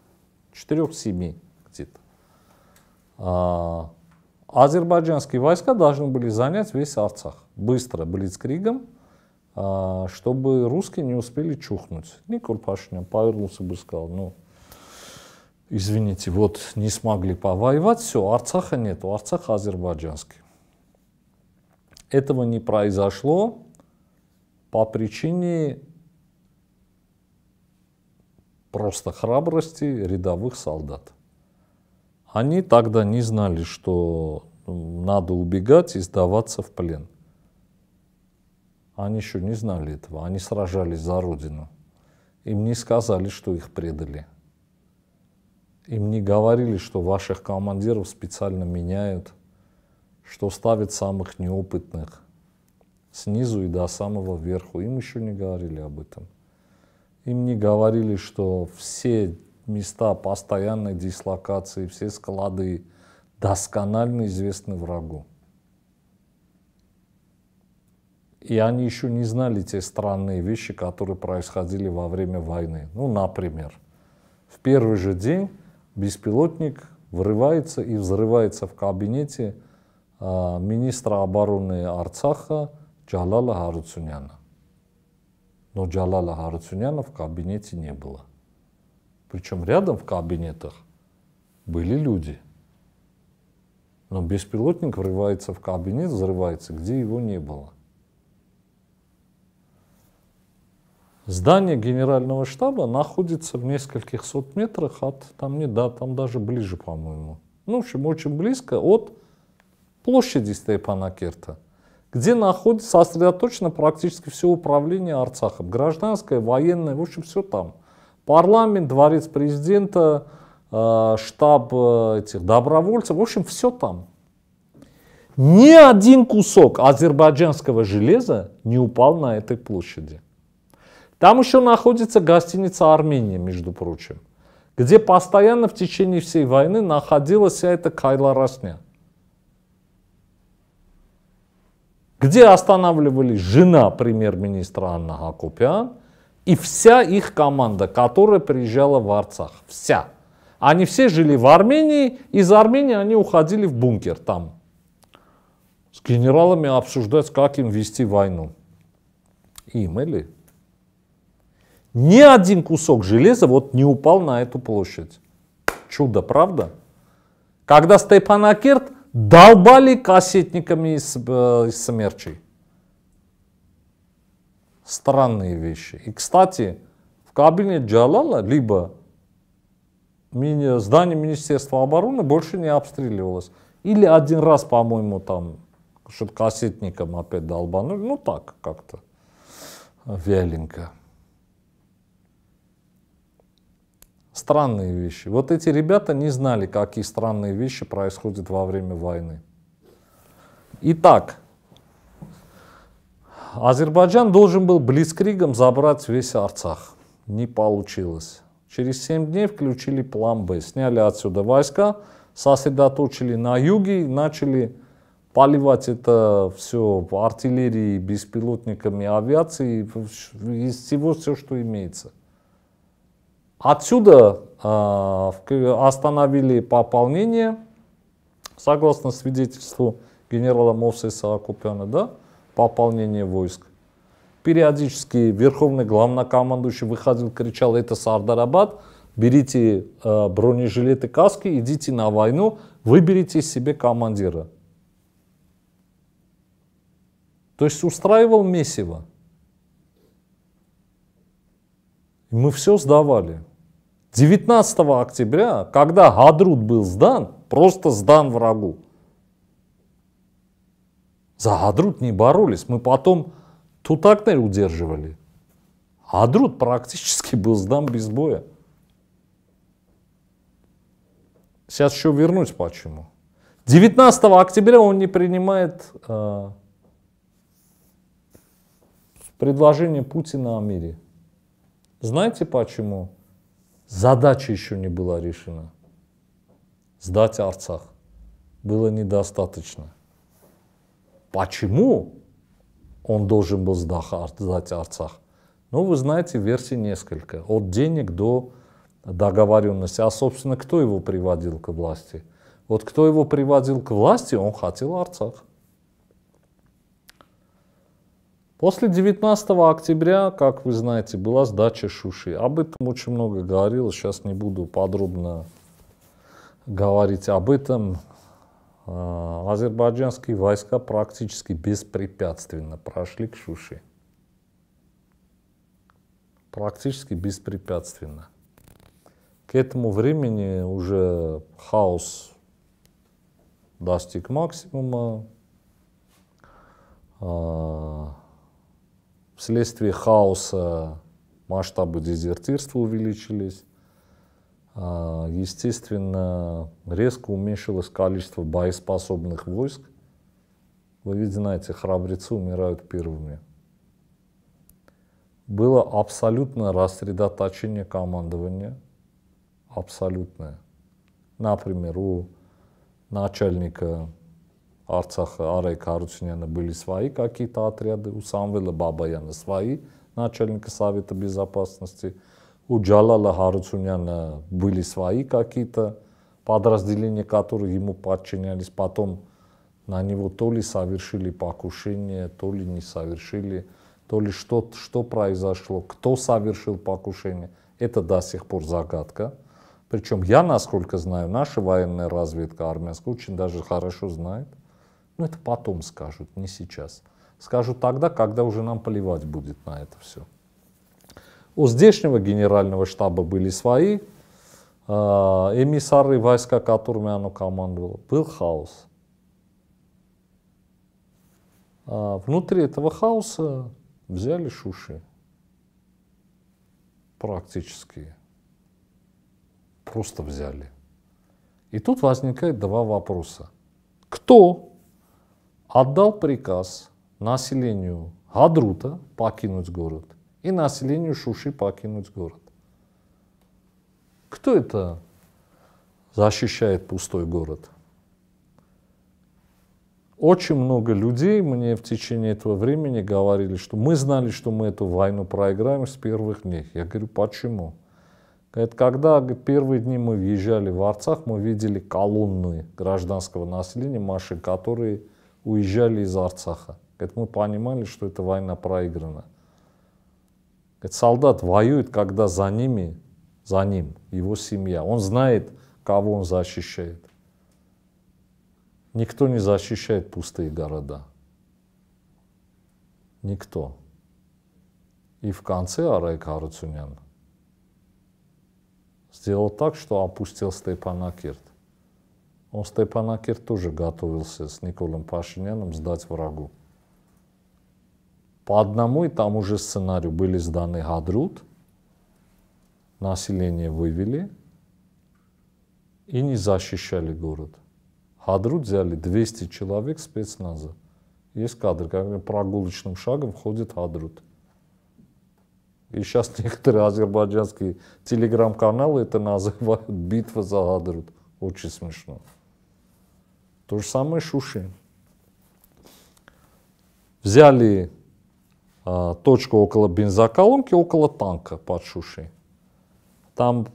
4-7 где-то, а, азербайджанские войска должны были занять весь Арцах. Быстро блицкригом, а, чтобы русские не успели чухнуть. Николь Пашинян повернулся бы и сказал, ну, извините, вот не смогли повоевать, все, Арцаха нету, Арцах азербайджанский. Этого не произошло по причине просто храбрости рядовых солдат. Они тогда не знали, что надо убегать и сдаваться в плен. Они еще не знали этого. Они сражались за Родину. Им не сказали, что их предали. Им не говорили, что ваших командиров специально меняют – что ставит самых неопытных снизу и до самого верху. Им еще не говорили об этом. Им не говорили, что все места постоянной дислокации, все склады досконально известны врагу. И они еще не знали те странные вещи, которые происходили во время войны. Ну, например, в первый же день беспилотник врывается и взрывается в кабинете министра обороны Арцаха Джалала Հարությունյանը. Но Джалала Харությունяна в кабинете не было. Причем рядом в кабинетах были люди. Но беспилотник врывается в кабинет, взрывается, где его не было. Здание генерального штаба находится в нескольких сот метрах от, там не, да, там даже ближе, по-моему. Ну, в общем, очень близко от площади Степана Керта, где находится сосредоточено практически все управление Арцахом, гражданское, военное, в общем, все там. Парламент, дворец президента, э, штаб э, этих добровольцев, в общем, все там. Ни один кусок азербайджанского железа не упал на этой площади. Там еще находится гостиница Армения, между прочим, где постоянно в течение всей войны находилась вся эта Расня. где останавливались жена премьер-министра Анна Хакупян и вся их команда, которая приезжала в Арцах. Вся. Они все жили в Армении, из Армении они уходили в бункер там. С генералами обсуждать, как им вести войну. Им или? Ни один кусок железа вот не упал на эту площадь. Чудо, правда? Когда Степанакерт долбали кассетниками из, э, из смерчей. Странные вещи. И, кстати, в кабине Джалала, либо мини, здание Министерства обороны больше не обстреливалось. Или один раз, по-моему, там что-то кассетником опять долбанули. Ну так, как-то вяленько. Странные вещи. Вот эти ребята не знали, какие странные вещи происходят во время войны. Итак, Азербайджан должен был блицкригом забрать весь Арцах. Не получилось. Через 7 дней включили план Б. Сняли отсюда войска, сосредоточили на юге начали поливать это все артиллерией, беспилотниками, авиацией, из всего все, что имеется. Отсюда э, остановили пополнение, согласно свидетельству генерала Мовсеса Акупяна, да, пополнение войск. Периодически верховный главнокомандующий выходил, кричал, это Сардарабад, берите э, бронежилеты, каски, идите на войну, выберите себе командира. То есть устраивал месиво. И мы все сдавали. 19 октября, когда Гадрут был сдан, просто сдан врагу. За Гадрут не боролись. Мы потом Тутакнель удерживали. Гадрут практически был сдан без боя. Сейчас еще вернусь почему. 19 октября он не принимает э, предложение Путина о мире. Знаете почему? Задача еще не была решена. Сдать Арцах было недостаточно. Почему он должен был сдать Арцах? Ну, вы знаете, версий несколько. От денег до договоренности. А, собственно, кто его приводил к власти? Вот кто его приводил к власти, он хотел Арцах. После 19 октября, как вы знаете, была сдача Шуши. Об этом очень много говорилось, сейчас не буду подробно говорить об этом. А, азербайджанские войска практически беспрепятственно прошли к Шуши. Практически беспрепятственно. К этому времени уже хаос достиг максимума. А, Вследствие хаоса масштабы дезертирства увеличились. А, естественно, резко уменьшилось количество боеспособных войск. Вы ведь знаете, храбрецы умирают первыми. Было абсолютное рассредоточение командования. Абсолютное. Например, у начальника Арцах, Արեգ Հարությունյանը были свои какие-то отряды, у Самвела Бабаяна свои начальника Совета безопасности, у Джалала Харությունяна были свои какие-то подразделения, которые ему подчинялись. Потом на него то ли совершили покушение, то ли не совершили, то ли что, что произошло, кто совершил покушение. Это до сих пор загадка. Причем я, насколько знаю, наша военная разведка армянская очень даже хорошо знает, но ну, это потом скажут, не сейчас. Скажут тогда, когда уже нам поливать будет на это все. У здешнего генерального штаба были свои а, эмиссары, войска которыми оно командовало. Был хаос. А внутри этого хаоса взяли шуши. Практически. Просто взяли. И тут возникает два вопроса. Кто отдал приказ населению Гадрута покинуть город и населению Шуши покинуть город. Кто это защищает пустой город? Очень много людей мне в течение этого времени говорили, что мы знали, что мы эту войну проиграем с первых дней. Я говорю, почему? Говорит, когда первые дни мы въезжали в Арцах, мы видели колонны гражданского населения, машин, которые уезжали из Арцаха. Говорит, мы понимали, что эта война проиграна. Говорит, солдат воюет, когда за ними, за ним, его семья. Он знает, кого он защищает. Никто не защищает пустые города. Никто. И в конце Арайк Харацунян сделал так, что опустил Степан Акирт. Он Степанакер тоже готовился с Николом Пашиняном сдать врагу. По одному и тому же сценарию были сданы Гадрут, население вывели и не защищали город. Гадрут взяли 200 человек спецназа. Есть кадры, как прогулочным шагом входит Гадрут. И сейчас некоторые азербайджанские телеграм-каналы это называют «Битва за Гадрут». Очень смешно. То же самое Шуши. Взяли а, точку около бензоколонки, около танка под Шуши. Там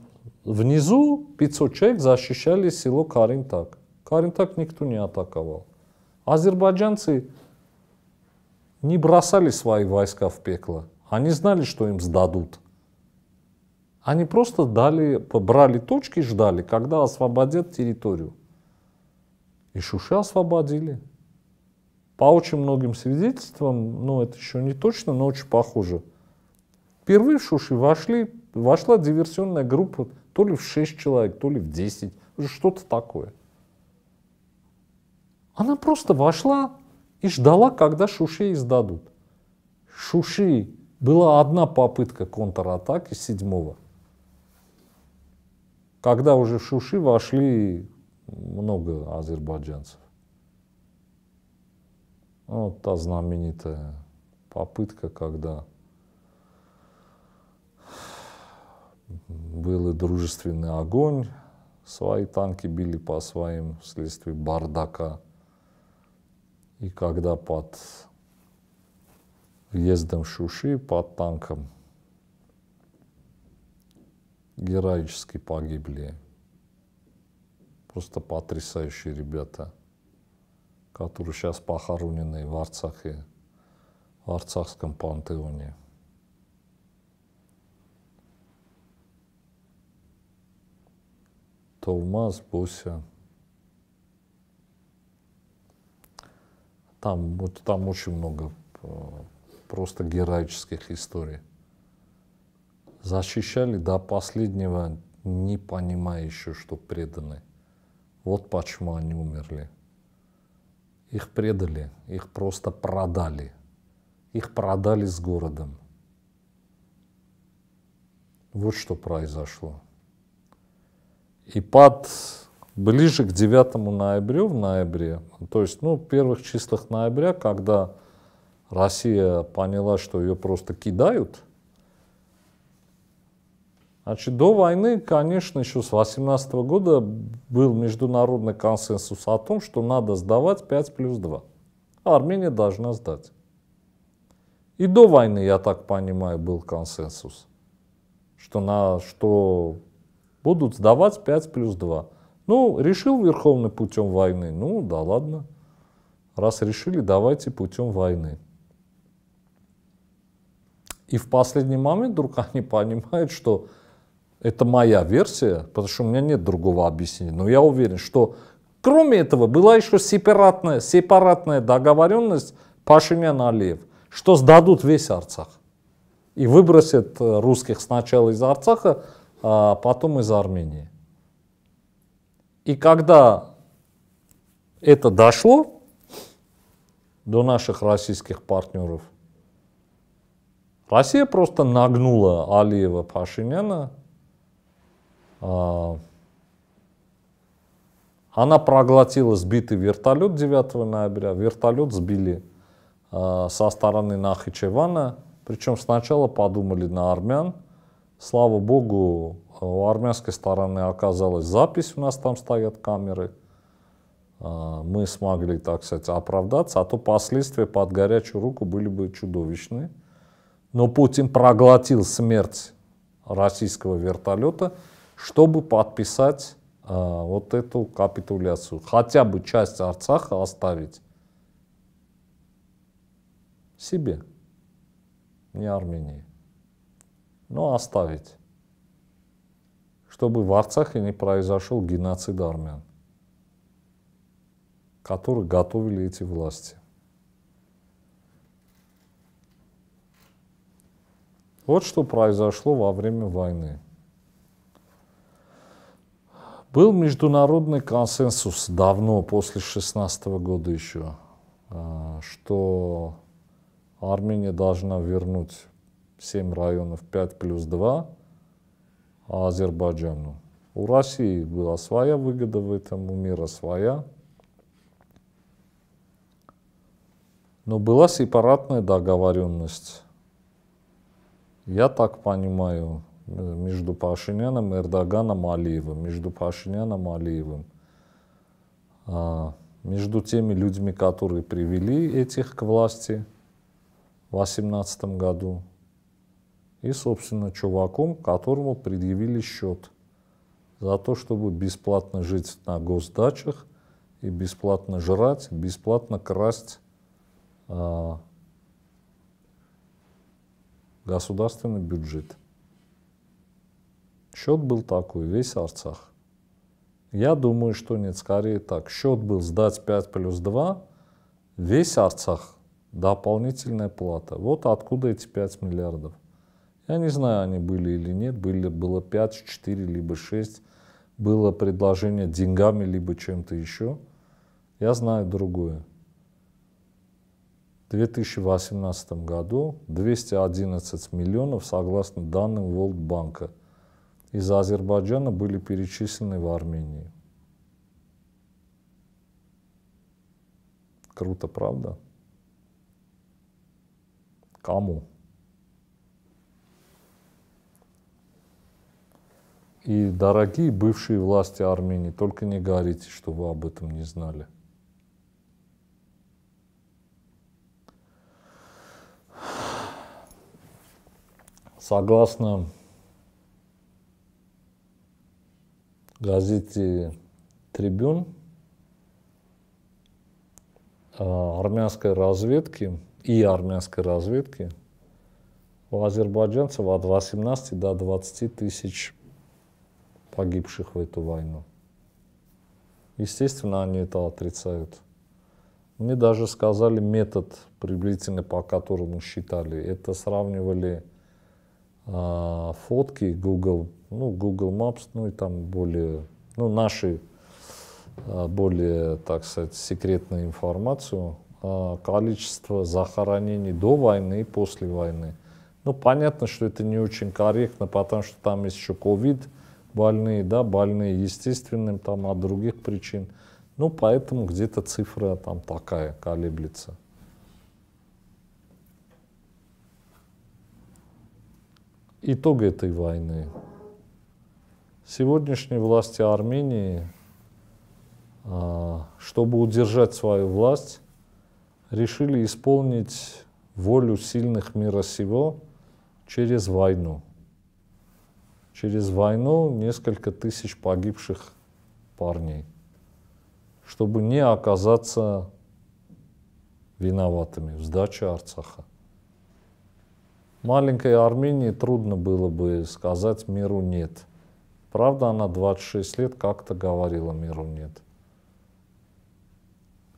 внизу 500 человек защищали село Каринтак. Каринтак никто не атаковал. Азербайджанцы не бросали свои войска в пекло. Они знали, что им сдадут. Они просто дали, брали точки и ждали, когда освободят территорию. И Шуши освободили. По очень многим свидетельствам, ну это еще не точно, но очень похоже. Впервые в Шуши вошли, вошла диверсионная группа то ли в 6 человек, то ли в 10, что-то такое. Она просто вошла и ждала, когда Шуши издадут. Шуши была одна попытка контратаки седьмого. Когда уже в Шуши вошли много азербайджанцев. вот та знаменитая попытка, когда был и дружественный огонь, свои танки били по своим вследствие бардака. И когда под въездом Шуши, под танком, героически погибли просто потрясающие ребята, которые сейчас похоронены в Арцахе, в Арцахском пантеоне. Толмаз, Бося. Там, там очень много э, просто героических историй. Защищали до последнего, не понимая еще, что преданы. Вот почему они умерли. Их предали, их просто продали. Их продали с городом. Вот что произошло. И под ближе к 9 ноябрю, в ноябре, то есть, ну, в первых числах ноября, когда Россия поняла, что ее просто кидают – Значит, до войны, конечно, еще с 18 года был международный консенсус о том, что надо сдавать 5 плюс 2. А Армения должна сдать. И до войны, я так понимаю, был консенсус, что, на, что будут сдавать 5 плюс 2. Ну, решил Верховный путем войны, ну да ладно. Раз решили, давайте путем войны. И в последний момент вдруг [LAUGHS] они понимают, что это моя версия, потому что у меня нет другого объяснения. Но я уверен, что кроме этого была еще сепаратная, сепаратная договоренность Пашинян-Алиев, что сдадут весь Арцах и выбросят э, русских сначала из Арцаха, а потом из Армении. И когда это дошло до наших российских партнеров, Россия просто нагнула Алиева Пашиняна а, она проглотила сбитый вертолет 9 ноября. Вертолет сбили а, со стороны Нахичевана. Причем сначала подумали на армян. Слава богу, у армянской стороны оказалась запись, у нас там стоят камеры. А, мы смогли, так сказать, оправдаться, а то последствия под горячую руку были бы чудовищны. Но Путин проглотил смерть российского вертолета – чтобы подписать а, вот эту капитуляцию, хотя бы часть Арцаха оставить себе, не Армении, но оставить, чтобы в Арцахе не произошел геноцид армян, который готовили эти власти. Вот что произошло во время войны. Был международный консенсус давно, после 16 года еще, э, что Армения должна вернуть 7 районов 5 плюс 2 Азербайджану. У России была своя выгода в этом, у мира своя. Но была сепаратная договоренность. Я так понимаю, между Пашиняном, Эрдоганом, Алиевым, между Пашиняном, Алиевым, а, между теми людьми, которые привели этих к власти в 2018 году, и, собственно, чуваком, которому предъявили счет за то, чтобы бесплатно жить на госдачах и бесплатно жрать, бесплатно красть а, государственный бюджет. Счет был такой, весь Арцах. Я думаю, что нет, скорее так. Счет был сдать 5 плюс 2, весь Арцах, дополнительная плата. Вот откуда эти 5 миллиардов. Я не знаю, они были или нет, были, было 5, 4, либо 6. Было предложение деньгами, либо чем-то еще. Я знаю другое. В 2018 году 211 миллионов, согласно данным Волтбанка – из Азербайджана были перечислены в Армении. Круто, правда? Кому? И, дорогие бывшие власти Армении, только не говорите, что вы об этом не знали. Согласно газете «Трибюн» а, армянской разведки и армянской разведки у азербайджанцев от 18 до 20 тысяч погибших в эту войну. Естественно, они это отрицают. Мне даже сказали метод, приблизительно по которому считали. Это сравнивали э, фотки Google ну, Google Maps, ну и там более, ну, наши а, более, так сказать, секретную информацию, а, количество захоронений до войны и после войны. Ну, понятно, что это не очень корректно, потому что там есть еще ковид, больные, да, больные естественным, там, от других причин. Ну, поэтому где-то цифра там такая колеблется. Итоги этой войны. Сегодняшние власти Армении, а, чтобы удержать свою власть, решили исполнить волю сильных мира сего через войну. Через войну несколько тысяч погибших парней, чтобы не оказаться виноватыми в сдаче Арцаха. Маленькой Армении трудно было бы сказать миру «нет». Правда, она 26 лет как-то говорила миру «нет».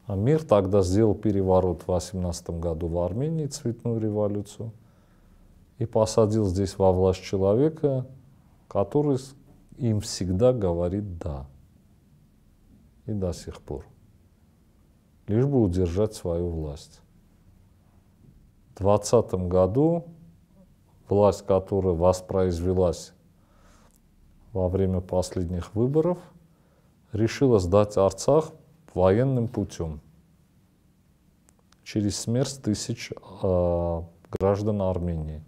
А мир тогда сделал переворот в 18 году в Армении, цветную революцию, и посадил здесь во власть человека, который им всегда говорит «да». И до сих пор. Лишь бы удержать свою власть. В 2020 году власть, которая воспроизвелась во время последних выборов решила сдать Арцах военным путем через смерть тысяч э, граждан Армении,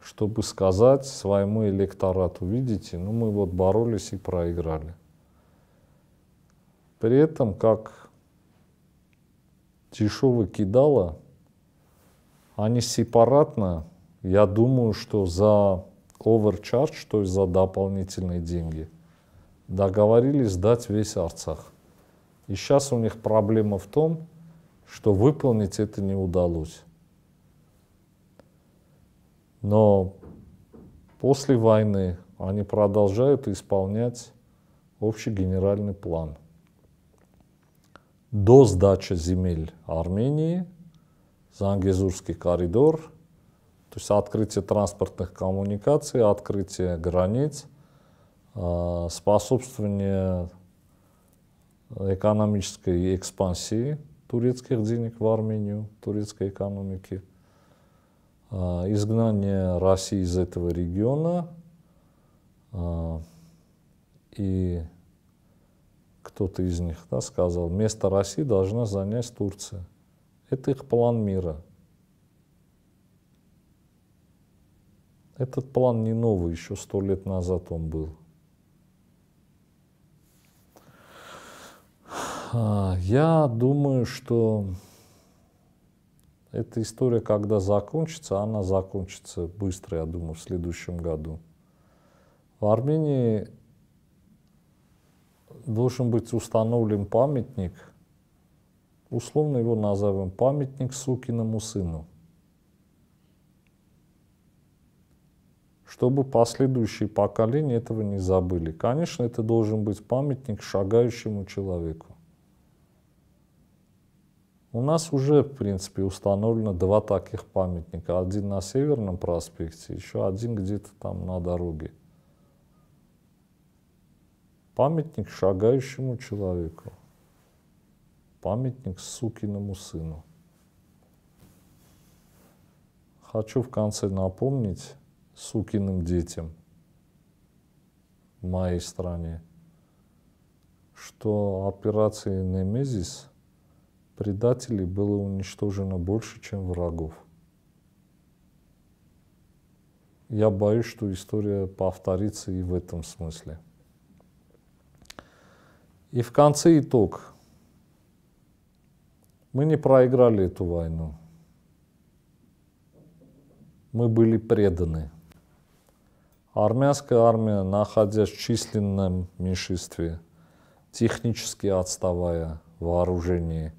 чтобы сказать своему электорату, видите, ну мы вот боролись и проиграли. При этом, как дешево кидала, они сепаратно, я думаю, что за оверчардж, то есть за дополнительные деньги. Договорились дать весь Арцах. И сейчас у них проблема в том, что выполнить это не удалось. Но после войны они продолжают исполнять общий генеральный план. До сдачи земель Армении, Зангезурский коридор – то есть открытие транспортных коммуникаций, открытие границ, а, способствование экономической экспансии турецких денег в Армению, турецкой экономики, а, изгнание России из этого региона а, и кто-то из них да, сказал, место России должна занять Турция. Это их план мира – Этот план не новый, еще сто лет назад он был. А, я думаю, что эта история, когда закончится, она закончится быстро, я думаю, в следующем году. В Армении должен быть установлен памятник, условно его назовем памятник сукиному сыну. чтобы последующие поколения этого не забыли. Конечно, это должен быть памятник шагающему человеку. У нас уже, в принципе, установлено два таких памятника. Один на Северном проспекте, еще один где-то там на дороге. Памятник шагающему человеку. Памятник сукиному сыну. Хочу в конце напомнить, сукиным детям в моей стране, что операции «Немезис» предателей было уничтожено больше, чем врагов. Я боюсь, что история повторится и в этом смысле. И в конце итог. Мы не проиграли эту войну. Мы были преданы. Армянская армия, находясь в численном меньшинстве, технически отставая вооружение,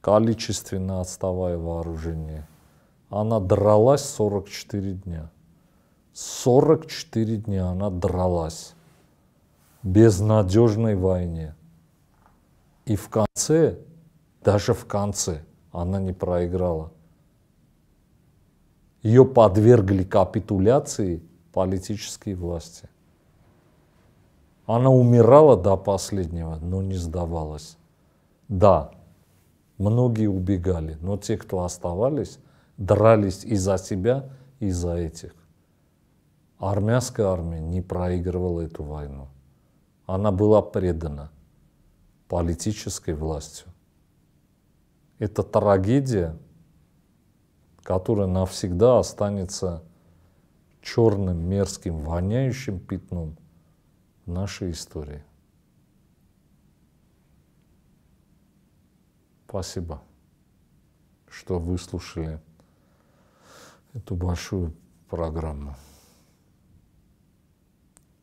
количественно отставая вооружение, она дралась 44 дня. 44 дня она дралась безнадежной войне. И в конце, даже в конце, она не проиграла. Ее подвергли капитуляции – политической власти. Она умирала до последнего, но не сдавалась. Да, многие убегали, но те, кто оставались, дрались и за себя, и за этих. Армянская армия не проигрывала эту войну. Она была предана политической властью. Это трагедия, которая навсегда останется черным, мерзким, воняющим пятном нашей истории. Спасибо, что выслушали эту большую программу.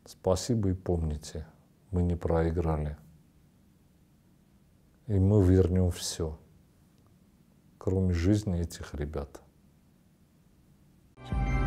Спасибо и помните, мы не проиграли. И мы вернем все, кроме жизни этих ребят. thank you